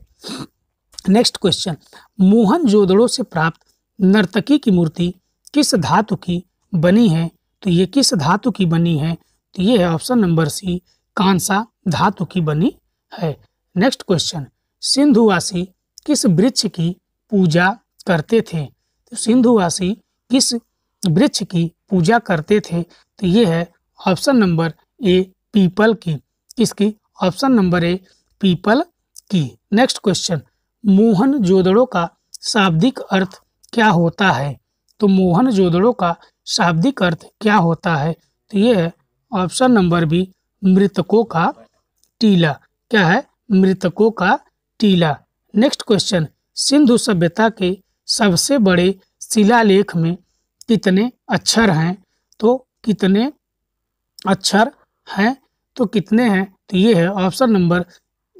नेक्स्ट क्वेश्चन मोहन जोदड़ो से प्राप्त नर्तकी की मूर्ति किस धातु की बनी है तो ये किस धातु की बनी है तो ये है ऑप्शन नंबर सी कांसा धातु की बनी है नेक्स्ट क्वेश्चन सिंधुवासी किस वृक्ष की पूजा करते थे तो सिंधुवासी किस वृक्ष की पूजा करते थे तो ये है ऑप्शन नंबर ए पीपल की किसकी ऑप्शन नंबर ए पीपल की नेक्स्ट क्वेश्चन मोहन जोदड़ो का शाब्दिक अर्थ क्या होता है तो मोहन जोदड़ो का शाब्दिक अर्थ क्या होता है तो ये है ऑप्शन नंबर बी मृतकों का टीला क्या है मृतकों का टीला नेक्स्ट क्वेश्चन सिंधु सभ्यता के सबसे बड़े शिलालेख में कितने अक्षर हैं तो कितने अक्षर हैं तो कितने हैं तो ये है ऑप्शन नंबर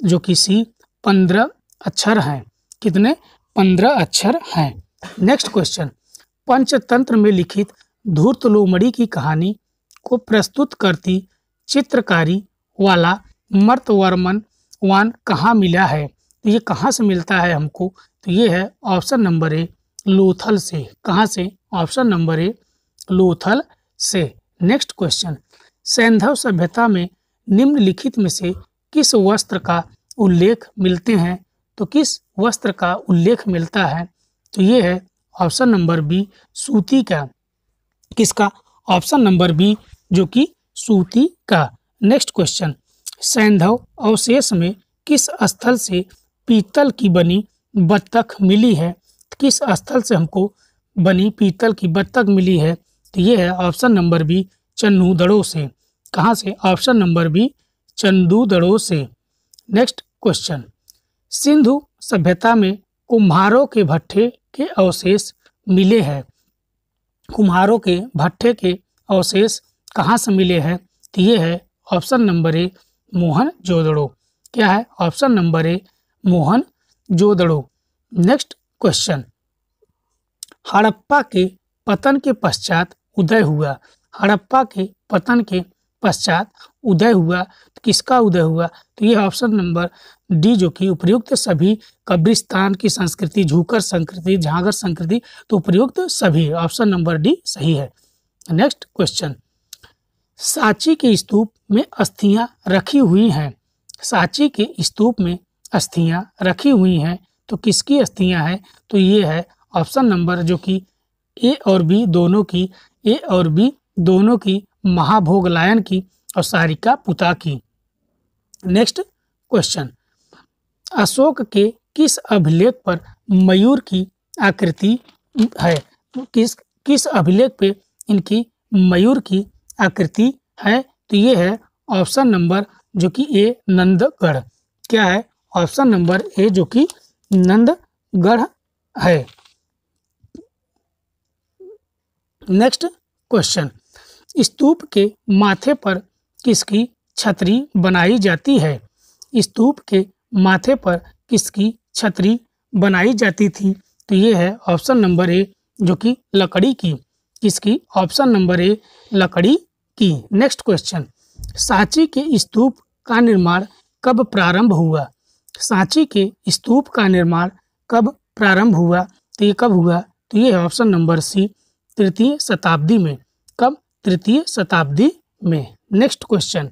जो कि सी पंद्रह अक्षर हैं कितने पंद्रह अक्षर हैं नेक्स्ट क्वेश्चन पंचतंत्र में लिखित धूर्त लोमड़ी की कहानी को प्रस्तुत करती चित्रकारी वाला मर्त वर्मन वन कहाँ मिला है तो ये कहाँ से मिलता है हमको तो ये है ऑप्शन नंबर ए लोथल से कहाँ से ऑप्शन नंबर ए लोथल से नेक्स्ट क्वेश्चन सैंधव सभ्यता में निम्नलिखित में से किस वस्त्र का उल्लेख मिलते हैं तो किस वस्त्र का उल्लेख मिलता है तो ये है ऑप्शन नंबर बी सूती का किसका ऑप्शन नंबर बी जो कि सूती का नेक्स्ट क्वेश्चन सैंधव अवशेष में किस स्थल से पीतल की बनी बत्तख मिली है किस स्थल से हमको बनी पीतल की बत्तख मिली है तो ये है option number B Chanhudaro से कहाँ से option number B Chanhudaro से नेक्स्ट क्वेश्चन सिंधु सभ्यता में कुम्हारों के भट्ठे के अवशेष मिले हैं कुम्हारों के भट्ठे के अवशेष कहाँ से मिले हैं तो ये है option number A Mohenjodaro क्या है option number A Mohenjodaro next question Harappa के पतन के पश्चात उदय हुआ हड़प्पा के पतन के पश्चात उदय हुआ तो किसका उदय हुआ तो ये ऑप्शन नंबर डी जो कि उपयुक्त सभी कब्रिस्तान की संस्कृति झूकर संस्कृति झांगर संस्कृति तो उपयुक्त सभी ऑप्शन नंबर डी सही है नेक्स्ट क्वेश्चन सांची के स्तूप में अस्थियां रखी हुई हैं सांची के स्तूप में अस्थियां रखी हुई हैं तो किसकी अस्थियां हैं तो ये है ऑप्शन नंबर जो कि ए और बी दोनों की ए और बी दोनों की महाभोगलायन की और सारिका पुता की नेक्स्ट क्वेश्चन अशोक के किस अभिलेख पर मयूर की आकृति है तो किस किस अभिलेख पे इनकी मयूर की आकृति है तो ये है ऑप्शन नंबर जो कि ए नंदगढ़ क्या है ऑप्शन नंबर ए जो कि नंदगढ़ है नेक्स्ट क्वेश्चन स्तूप के माथे पर किसकी छतरी बनाई जाती है स्तूप के माथे पर किसकी छतरी बनाई जाती थी तो ये है ऑप्शन नंबर ए जो कि लकड़ी की किसकी ऑप्शन नंबर ए लकड़ी की नेक्स्ट क्वेश्चन सांची के स्तूप का निर्माण कब प्रारंभ हुआ सांची के स्तूप का निर्माण कब प्रारंभ हुआ तो ये कब हुआ तो ये है ऑप्शन नंबर सी तृतीय शताब्दी में कब तृतीय शताब्दी में नेक्स्ट क्वेश्चन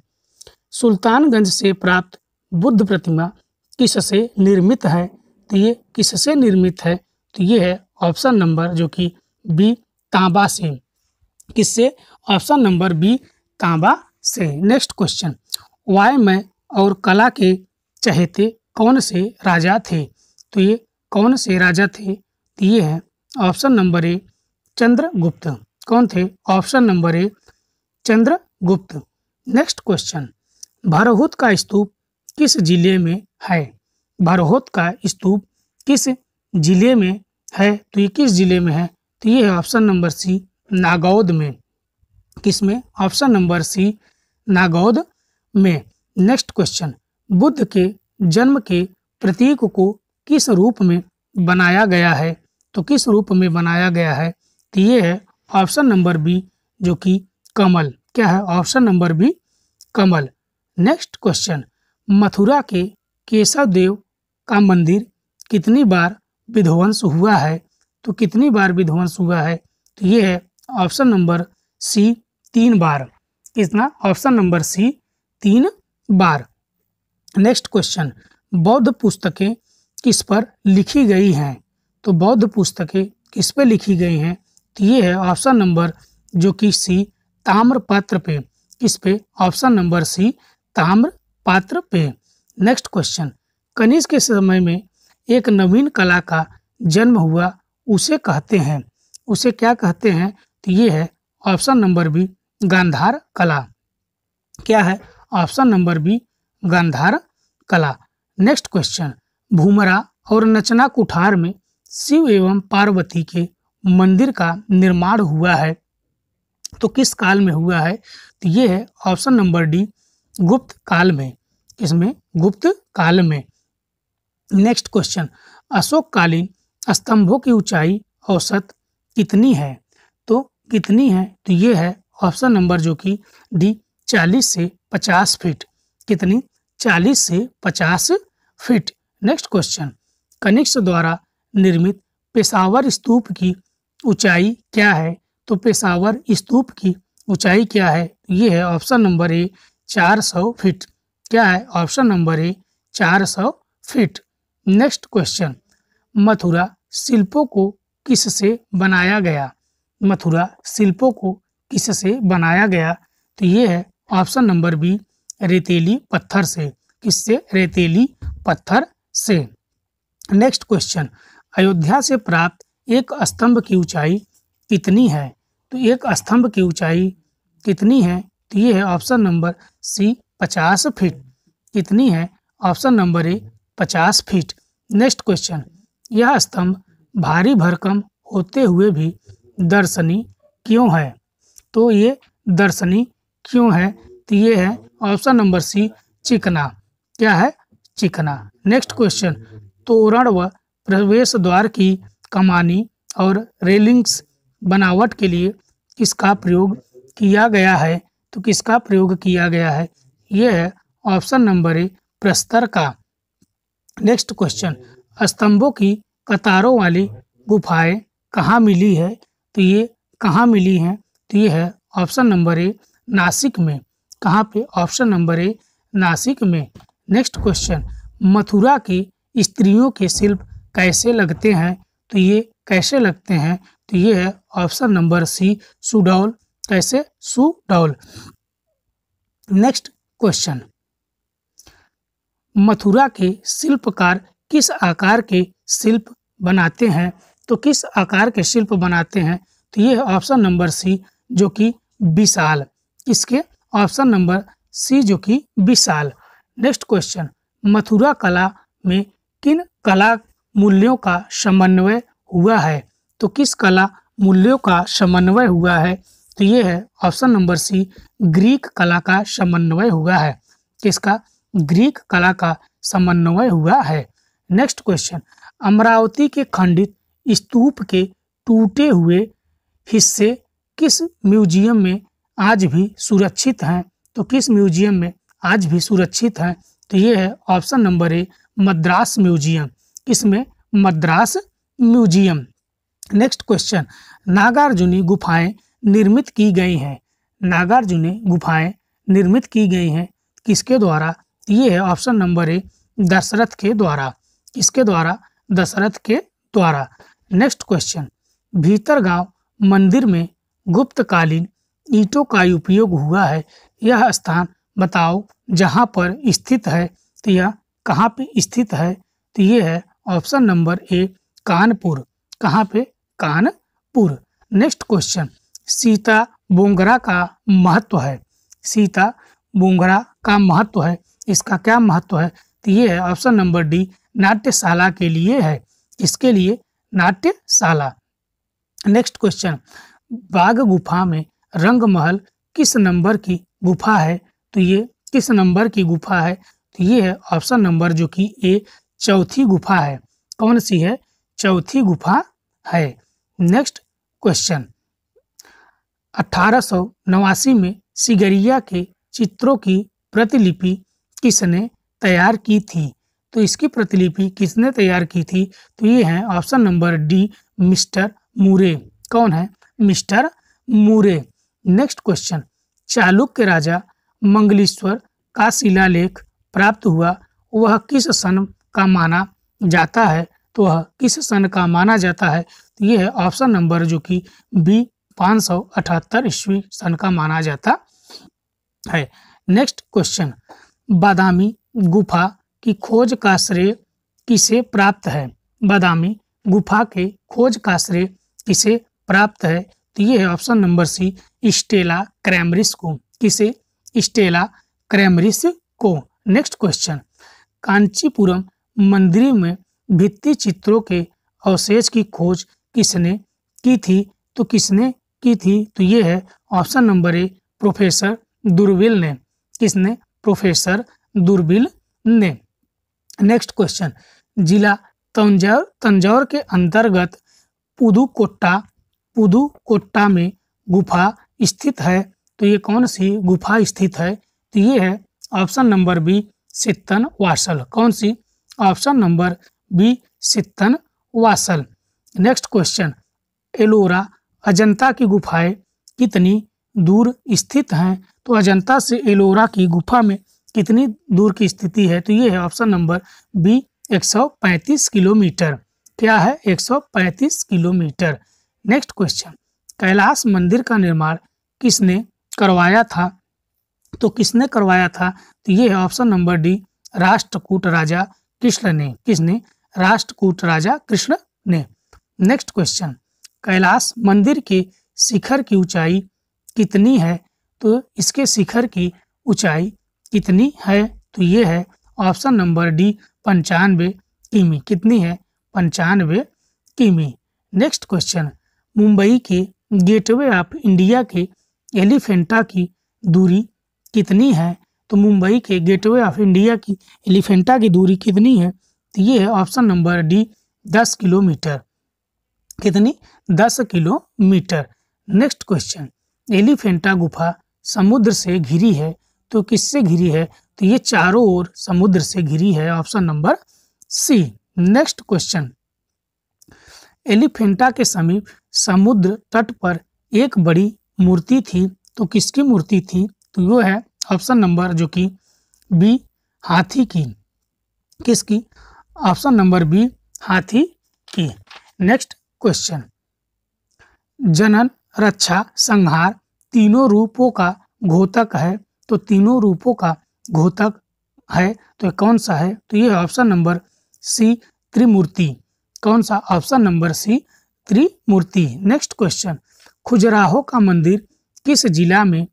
सुल्तानगंज से प्राप्त बुद्ध प्रतिमा किससे निर्मित है तो ये किससे निर्मित है तो ये है ऑप्शन नंबर जो कि बी तांबा से किससे ऑप्शन नंबर बी तांबा से नेक्स्ट क्वेश्चन वायमय और कला के चहेते कौन से राजा थे तो ये कौन से राजा थे तो ये हैं ऑप्शन नंबर ए चंद्रगुप्त कौन थे option number A Chandragupta next question Bharhut का स्तूप किस जिले में है भरोहत का स्तूप किस जिले में है तो ये किस जिले में है तो ये है ऑप्शन नंबर सी नागौद में किस में ऑप्शन नंबर सी नागौद में नेक्स्ट क्वेश्चन बुद्ध के जन्म के प्रतीक को किस रूप में बनाया गया है तो किस रूप में बनाया गया है तो ये है ऑप्शन नंबर बी जो कि कमल क्या है ऑप्शन नंबर बी कमल नेक्स्ट क्वेश्चन मथुरा के केशव देव का मंदिर कितनी बार विध्वंस हुआ है तो कितनी बार विध्वंस हुआ है तो ये है ऑप्शन नंबर सी तीन बार कितना ऑप्शन नंबर सी तीन बार नेक्स्ट क्वेश्चन बौद्ध पुस्तकें किस पर लिखी गई हैं तो बौद्ध पुस्तकें किस पे लिखी गई हैं तो ये है ऑप्शन नंबर जो कि सी ताम्र पात्र पे किस पे ऑप्शन नंबर सी ताम्र पात्र पे नेक्स्ट क्वेश्चन कनिष्क के समय में एक नवीन कला का जन्म हुआ उसे कहते हैं उसे क्या कहते हैं तो ये है ऑप्शन नंबर बी गांधार कला क्या है ऑप्शन नंबर बी गांधार कला नेक्स्ट क्वेश्चन भूमरा और नचना कुठार में शिव एवं पार्वती के मंदिर का निर्माण हुआ है तो किस काल में हुआ है तो ये है ऑप्शन नंबर डी गुप्त काल में इसमें गुप्त काल में नेक्स्ट क्वेश्चन अशोक कालीन स्तंभों की ऊंचाई औसत कितनी है तो कितनी है तो ये है ऑप्शन नंबर जो कि डी चालीस से पचास फीट कितनी चालीस से पचास फीट नेक्स्ट क्वेश्चन कनिष्ठ द्वारा निर्मित पेशावर स्तूप की ऊंचाई क्या है तो पेशावर स्तूप की ऊंचाई क्या है ये है ऑप्शन नंबर ए चार सौ फीट क्या है ऑप्शन नंबर ए चार सौ फीट नेक्स्ट क्वेश्चन मथुरा शिल्पों को किससे बनाया गया मथुरा शिल्पों को किससे बनाया गया तो ये है ऑप्शन नंबर बी रेतीली पत्थर से किससे रेतीली पत्थर से नेक्स्ट क्वेश्चन अयोध्या से प्राप्त एक स्तंभ की ऊंचाई कितनी है तो एक स्तंभ की ऊंचाई कितनी है तो ये है ऑप्शन नंबर सी पचास फीट कितनी है ऑप्शन नंबर ए पचास फीट नेक्स्ट क्वेश्चन यह स्तंभ भारी भरकम होते हुए भी दर्शनी क्यों है तो ये दर्शनी क्यों है तो ये है ऑप्शन नंबर सी चिकना क्या है चिकना नेक्स्ट क्वेश्चन तोरण व प्रवेश द्वार की कमानी और रेलिंग्स बनावट के लिए किसका प्रयोग किया गया है तो किसका प्रयोग किया गया है यह है ऑप्शन नंबर ए प्रस्तर का नेक्स्ट क्वेश्चन स्तंभों की कतारों वाली गुफाएं कहाँ मिली है तो ये कहाँ मिली हैं तो ये है ऑप्शन नंबर ए नासिक में कहाँ पे ऑप्शन नंबर ए नासिक में नेक्स्ट क्वेश्चन मथुरा के स्त्रियों के शिल्प कैसे लगते हैं तो ये कैसे लगते हैं तो ये है ऑप्शन नंबर सी सुडौल कैसे सुडौल नेक्स्ट क्वेश्चन मथुरा के शिल्पकार किस आकार के शिल्प बनाते हैं तो किस आकार के शिल्प बनाते हैं तो ये है ऑप्शन नंबर सी जो कि विशाल इसके ऑप्शन नंबर सी जो कि विशाल नेक्स्ट क्वेश्चन मथुरा कला में किन कला मूल्यों का समन्वय हुआ है तो किस कला मूल्यों का समन्वय हुआ है तो ये है ऑप्शन नंबर सी ग्रीक कला का समन्वय हुआ है किसका ग्रीक कला का समन्वय हुआ है नेक्स्ट क्वेश्चन अमरावती के खंडित स्तूप के टूटे हुए हिस्से किस म्यूजियम में आज भी सुरक्षित हैं तो किस म्यूजियम में आज भी सुरक्षित हैं तो ये है option number A Madras museum इसमें Madras museum next question Nagarjuni गुफाएं निर्मित की गई हैं नागार्जुनी गुफाएं निर्मित की गई हैं किसके द्वारा तो ये है ऑप्शन नंबर ए दशरथ के द्वारा किसके द्वारा दशरथ के द्वारा नेक्स्ट क्वेश्चन भीतर गांव मंदिर में गुप्तकालीन ईटो का उपयोग हुआ है यह स्थान बताओ जहाँ पर स्थित है तो यह कहाँ पे स्थित है तो ये है ऑप्शन नंबर ए कानपुर कहाँ पे कानपुर नेक्स्ट क्वेश्चन सीता बोंगरा का महत्व है सीता बोंगरा का महत्व है इसका क्या महत्व है तो ये है ऑप्शन नंबर डी नाट्यशाला के लिए है इसके लिए नाट्यशाला नेक्स्ट क्वेश्चन बाघ गुफा में रंगमहल किस नंबर की गुफा है तो ये किस नंबर की गुफा है तो ये है ऑप्शन नंबर जो कि ए चौथी गुफा है कौन सी है चौथी गुफा है नेक्स्ट क्वेश्चन अठारह में सिगरिया के चित्रों की प्रतिलिपि किसने तैयार की थी तो इसकी प्रतिलिपि किसने तैयार की थी तो ये है option number D mister Moore कौन है mister Moore next question Chalukya राजा मंगलेश्वर का शिलालेख प्राप्त हुआ वह किस सन का माना जाता है तो वह किस सन का माना जाता है तो ये है ऑप्शन नंबर जो कि बी पाँच सौ अठहत्तर ईस्वी सन का माना जाता है नेक्स्ट क्वेश्चन बादामी गुफा की खोज का श्रेय किसे प्राप्त है बादामी गुफा के खोज का श्रेय किसे प्राप्त है तो ये है option number C Stella Kramrisch को किसे स्टेला क्रैमरिस को नेक्स्ट क्वेश्चन कांचीपुरम मंदिर में भित्ति चित्रों के अवशेष की खोज किसने की थी तो किसने की थी तो ये है ऑप्शन नंबर ए प्रोफेसर दुर्विल ने किसने प्रोफेसर दुर्बिल ने नेक्स्ट क्वेश्चन जिला तंजौर तंजौर के अंतर्गत पुदुकोट्टा पुदुकोट्टा में गुफा स्थित है तो ये कौन सी गुफा स्थित है तो ये है option number B Sittanavasal कौन सी option number B Sittanavasal next question Ellora Ajanta की गुफाएं कितनी दूर स्थित हैं तो अजंता से एलोरा की गुफा में कितनी दूर की स्थिति है तो ये है ऑप्शन नंबर बी 135 किलोमीटर क्या है 135 किलोमीटर नेक्स्ट क्वेश्चन कैलाश मंदिर का निर्माण किसने करवाया था तो किसने करवाया था तो ये है ऑप्शन नंबर डी राष्ट्रकूट राजा कृष्ण ने किसने राष्ट्रकूट राजा कृष्ण ने नेक्स्ट क्वेश्चन कैलाश मंदिर के शिखर की ऊंचाई कितनी है तो इसके शिखर की ऊंचाई कितनी है तो ये है ऑप्शन नंबर डी पंचानवे किमी कितनी है पंचानवे किमी नेक्स्ट क्वेश्चन मुंबई के गेटवे ऑफ इंडिया के एलिफेंटा की दूरी कितनी है तो मुंबई के गेटवे ऑफ इंडिया की एलिफेंटा की दूरी कितनी है तो ये है ऑप्शन नंबर डी दस किलोमीटर कितनी दस किलोमीटर नेक्स्ट क्वेश्चन एलिफेंटा गुफा समुद्र से घिरी है तो किससे घिरी है तो ये चारों ओर समुद्र से घिरी है option number C next question Elephanta के समीप समुद्र तट पर एक बड़ी मूर्ति थी तो किसकी मूर्ति थी तो वो है ऑप्शन नंबर जो कि बी हाथी की किसकी ऑप्शन नंबर बी हाथी की नेक्स्ट क्वेश्चन जनन रक्षा संहार तीनों रूपों का घोतक है तो तीनों रूपों का घोतक है तो कौन सा है तो ये ऑप्शन नंबर सी त्रिमूर्ति कौन सा option number C Trimurti next question Khajuraho का मंदिर किस जिला में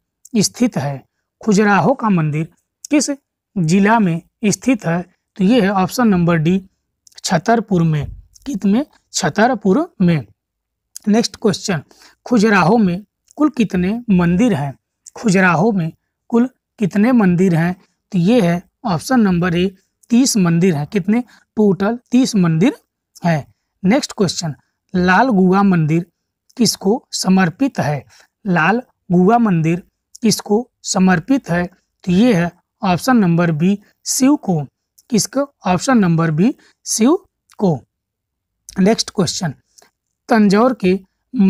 स्थित है खुजराहो का मंदिर किस जिला में स्थित है तो ये है ऑप्शन नंबर डी छतरपुर में कित में छतरपुर में नेक्स्ट क्वेश्चन खुजराहो में कुल कितने मंदिर हैं खुजराहो में कितने मंदिर हैं तो ये है ऑप्शन नंबर ए तीस मंदिर है कितने टोटल तीस मंदिर है नेक्स्ट क्वेश्चन लाल गुआ मंदिर किसको समर्पित है लाल गुआ मंदिर किसको समर्पित है तो ये है ऑप्शन नंबर बी शिव को किसको ऑप्शन नंबर बी शिव को नेक्स्ट क्वेश्चन तंजौर के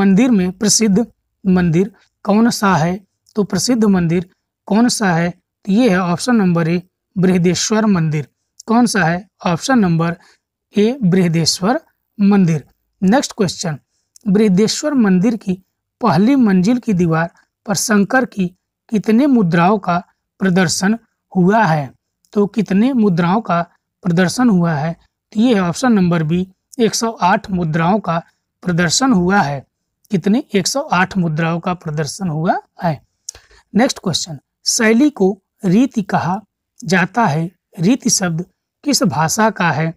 मंदिर में प्रसिद्ध मंदिर कौन सा है तो प्रसिद्ध मंदिर कौन सा है तो ये है ऑप्शन नंबर ए बृहदेश्वर मंदिर कौन सा है ऑप्शन नंबर ए बृहदेश्वर मंदिर नेक्स्ट क्वेश्चन बृहदेश्वर मंदिर की पहली मंजिल की दीवार पर शंकर की कितने मुद्राओं का प्रदर्शन हुआ है तो कितने मुद्राओं का प्रदर्शन हुआ है तो ये है ऑप्शन नंबर बी 108 मुद्राओं का प्रदर्शन हुआ है कितने 108 मुद्राओं का प्रदर्शन हुआ है नेक्स्ट क्वेश्चन शैली को रीति कहा जाता है रीति शब्द किस भाषा का है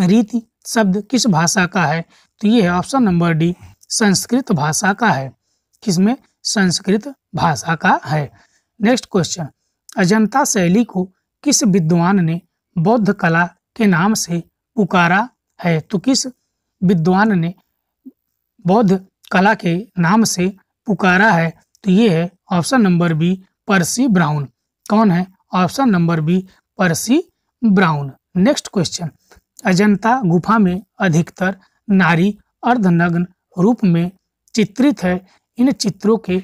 रीति शब्द किस भाषा का है तो ये है ऑप्शन नंबर डी संस्कृत भाषा का है किसमें संस्कृत भाषा का है नेक्स्ट क्वेश्चन अजंता शैली को किस विद्वान ने बौद्ध कला के नाम से पुकारा है तो किस विद्वान ने बौद्ध कला के नाम से पुकारा है तो ये है option number B Percy Brown कौन है option number B Percy Brown next question Ajanta गुफा में अधिकतर नारी अर्धनग्न रूप में चित्रित है इन चित्रों के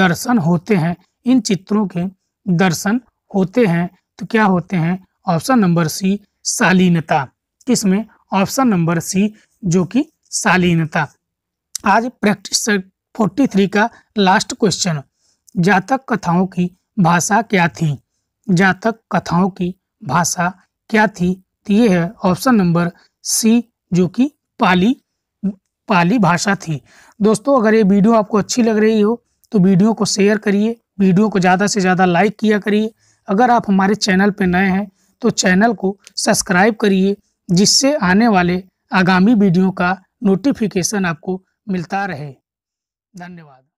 दर्शन होते हैं इन चित्रों के दर्शन होते हैं तो क्या होते हैं ऑप्शन नंबर सी शालीनता इसमें ऑप्शन नंबर सी जो कि शालीनता आज प्रैक्टिस फोर्टी थ्री का लास्ट क्वेश्चन जातक कथाओं की भाषा क्या थी जातक कथाओं की भाषा क्या थी तो ये है ऑप्शन नंबर सी जो कि पाली पाली भाषा थी दोस्तों अगर ये वीडियो आपको अच्छी लग रही हो तो वीडियो को शेयर करिए वीडियो को ज़्यादा से ज़्यादा लाइक किया करिए अगर आप हमारे चैनल पर नए हैं तो चैनल को सब्सक्राइब करिए जिससे आने वाले आगामी वीडियो का नोटिफिकेशन आपको मिलता रहे धन्यवाद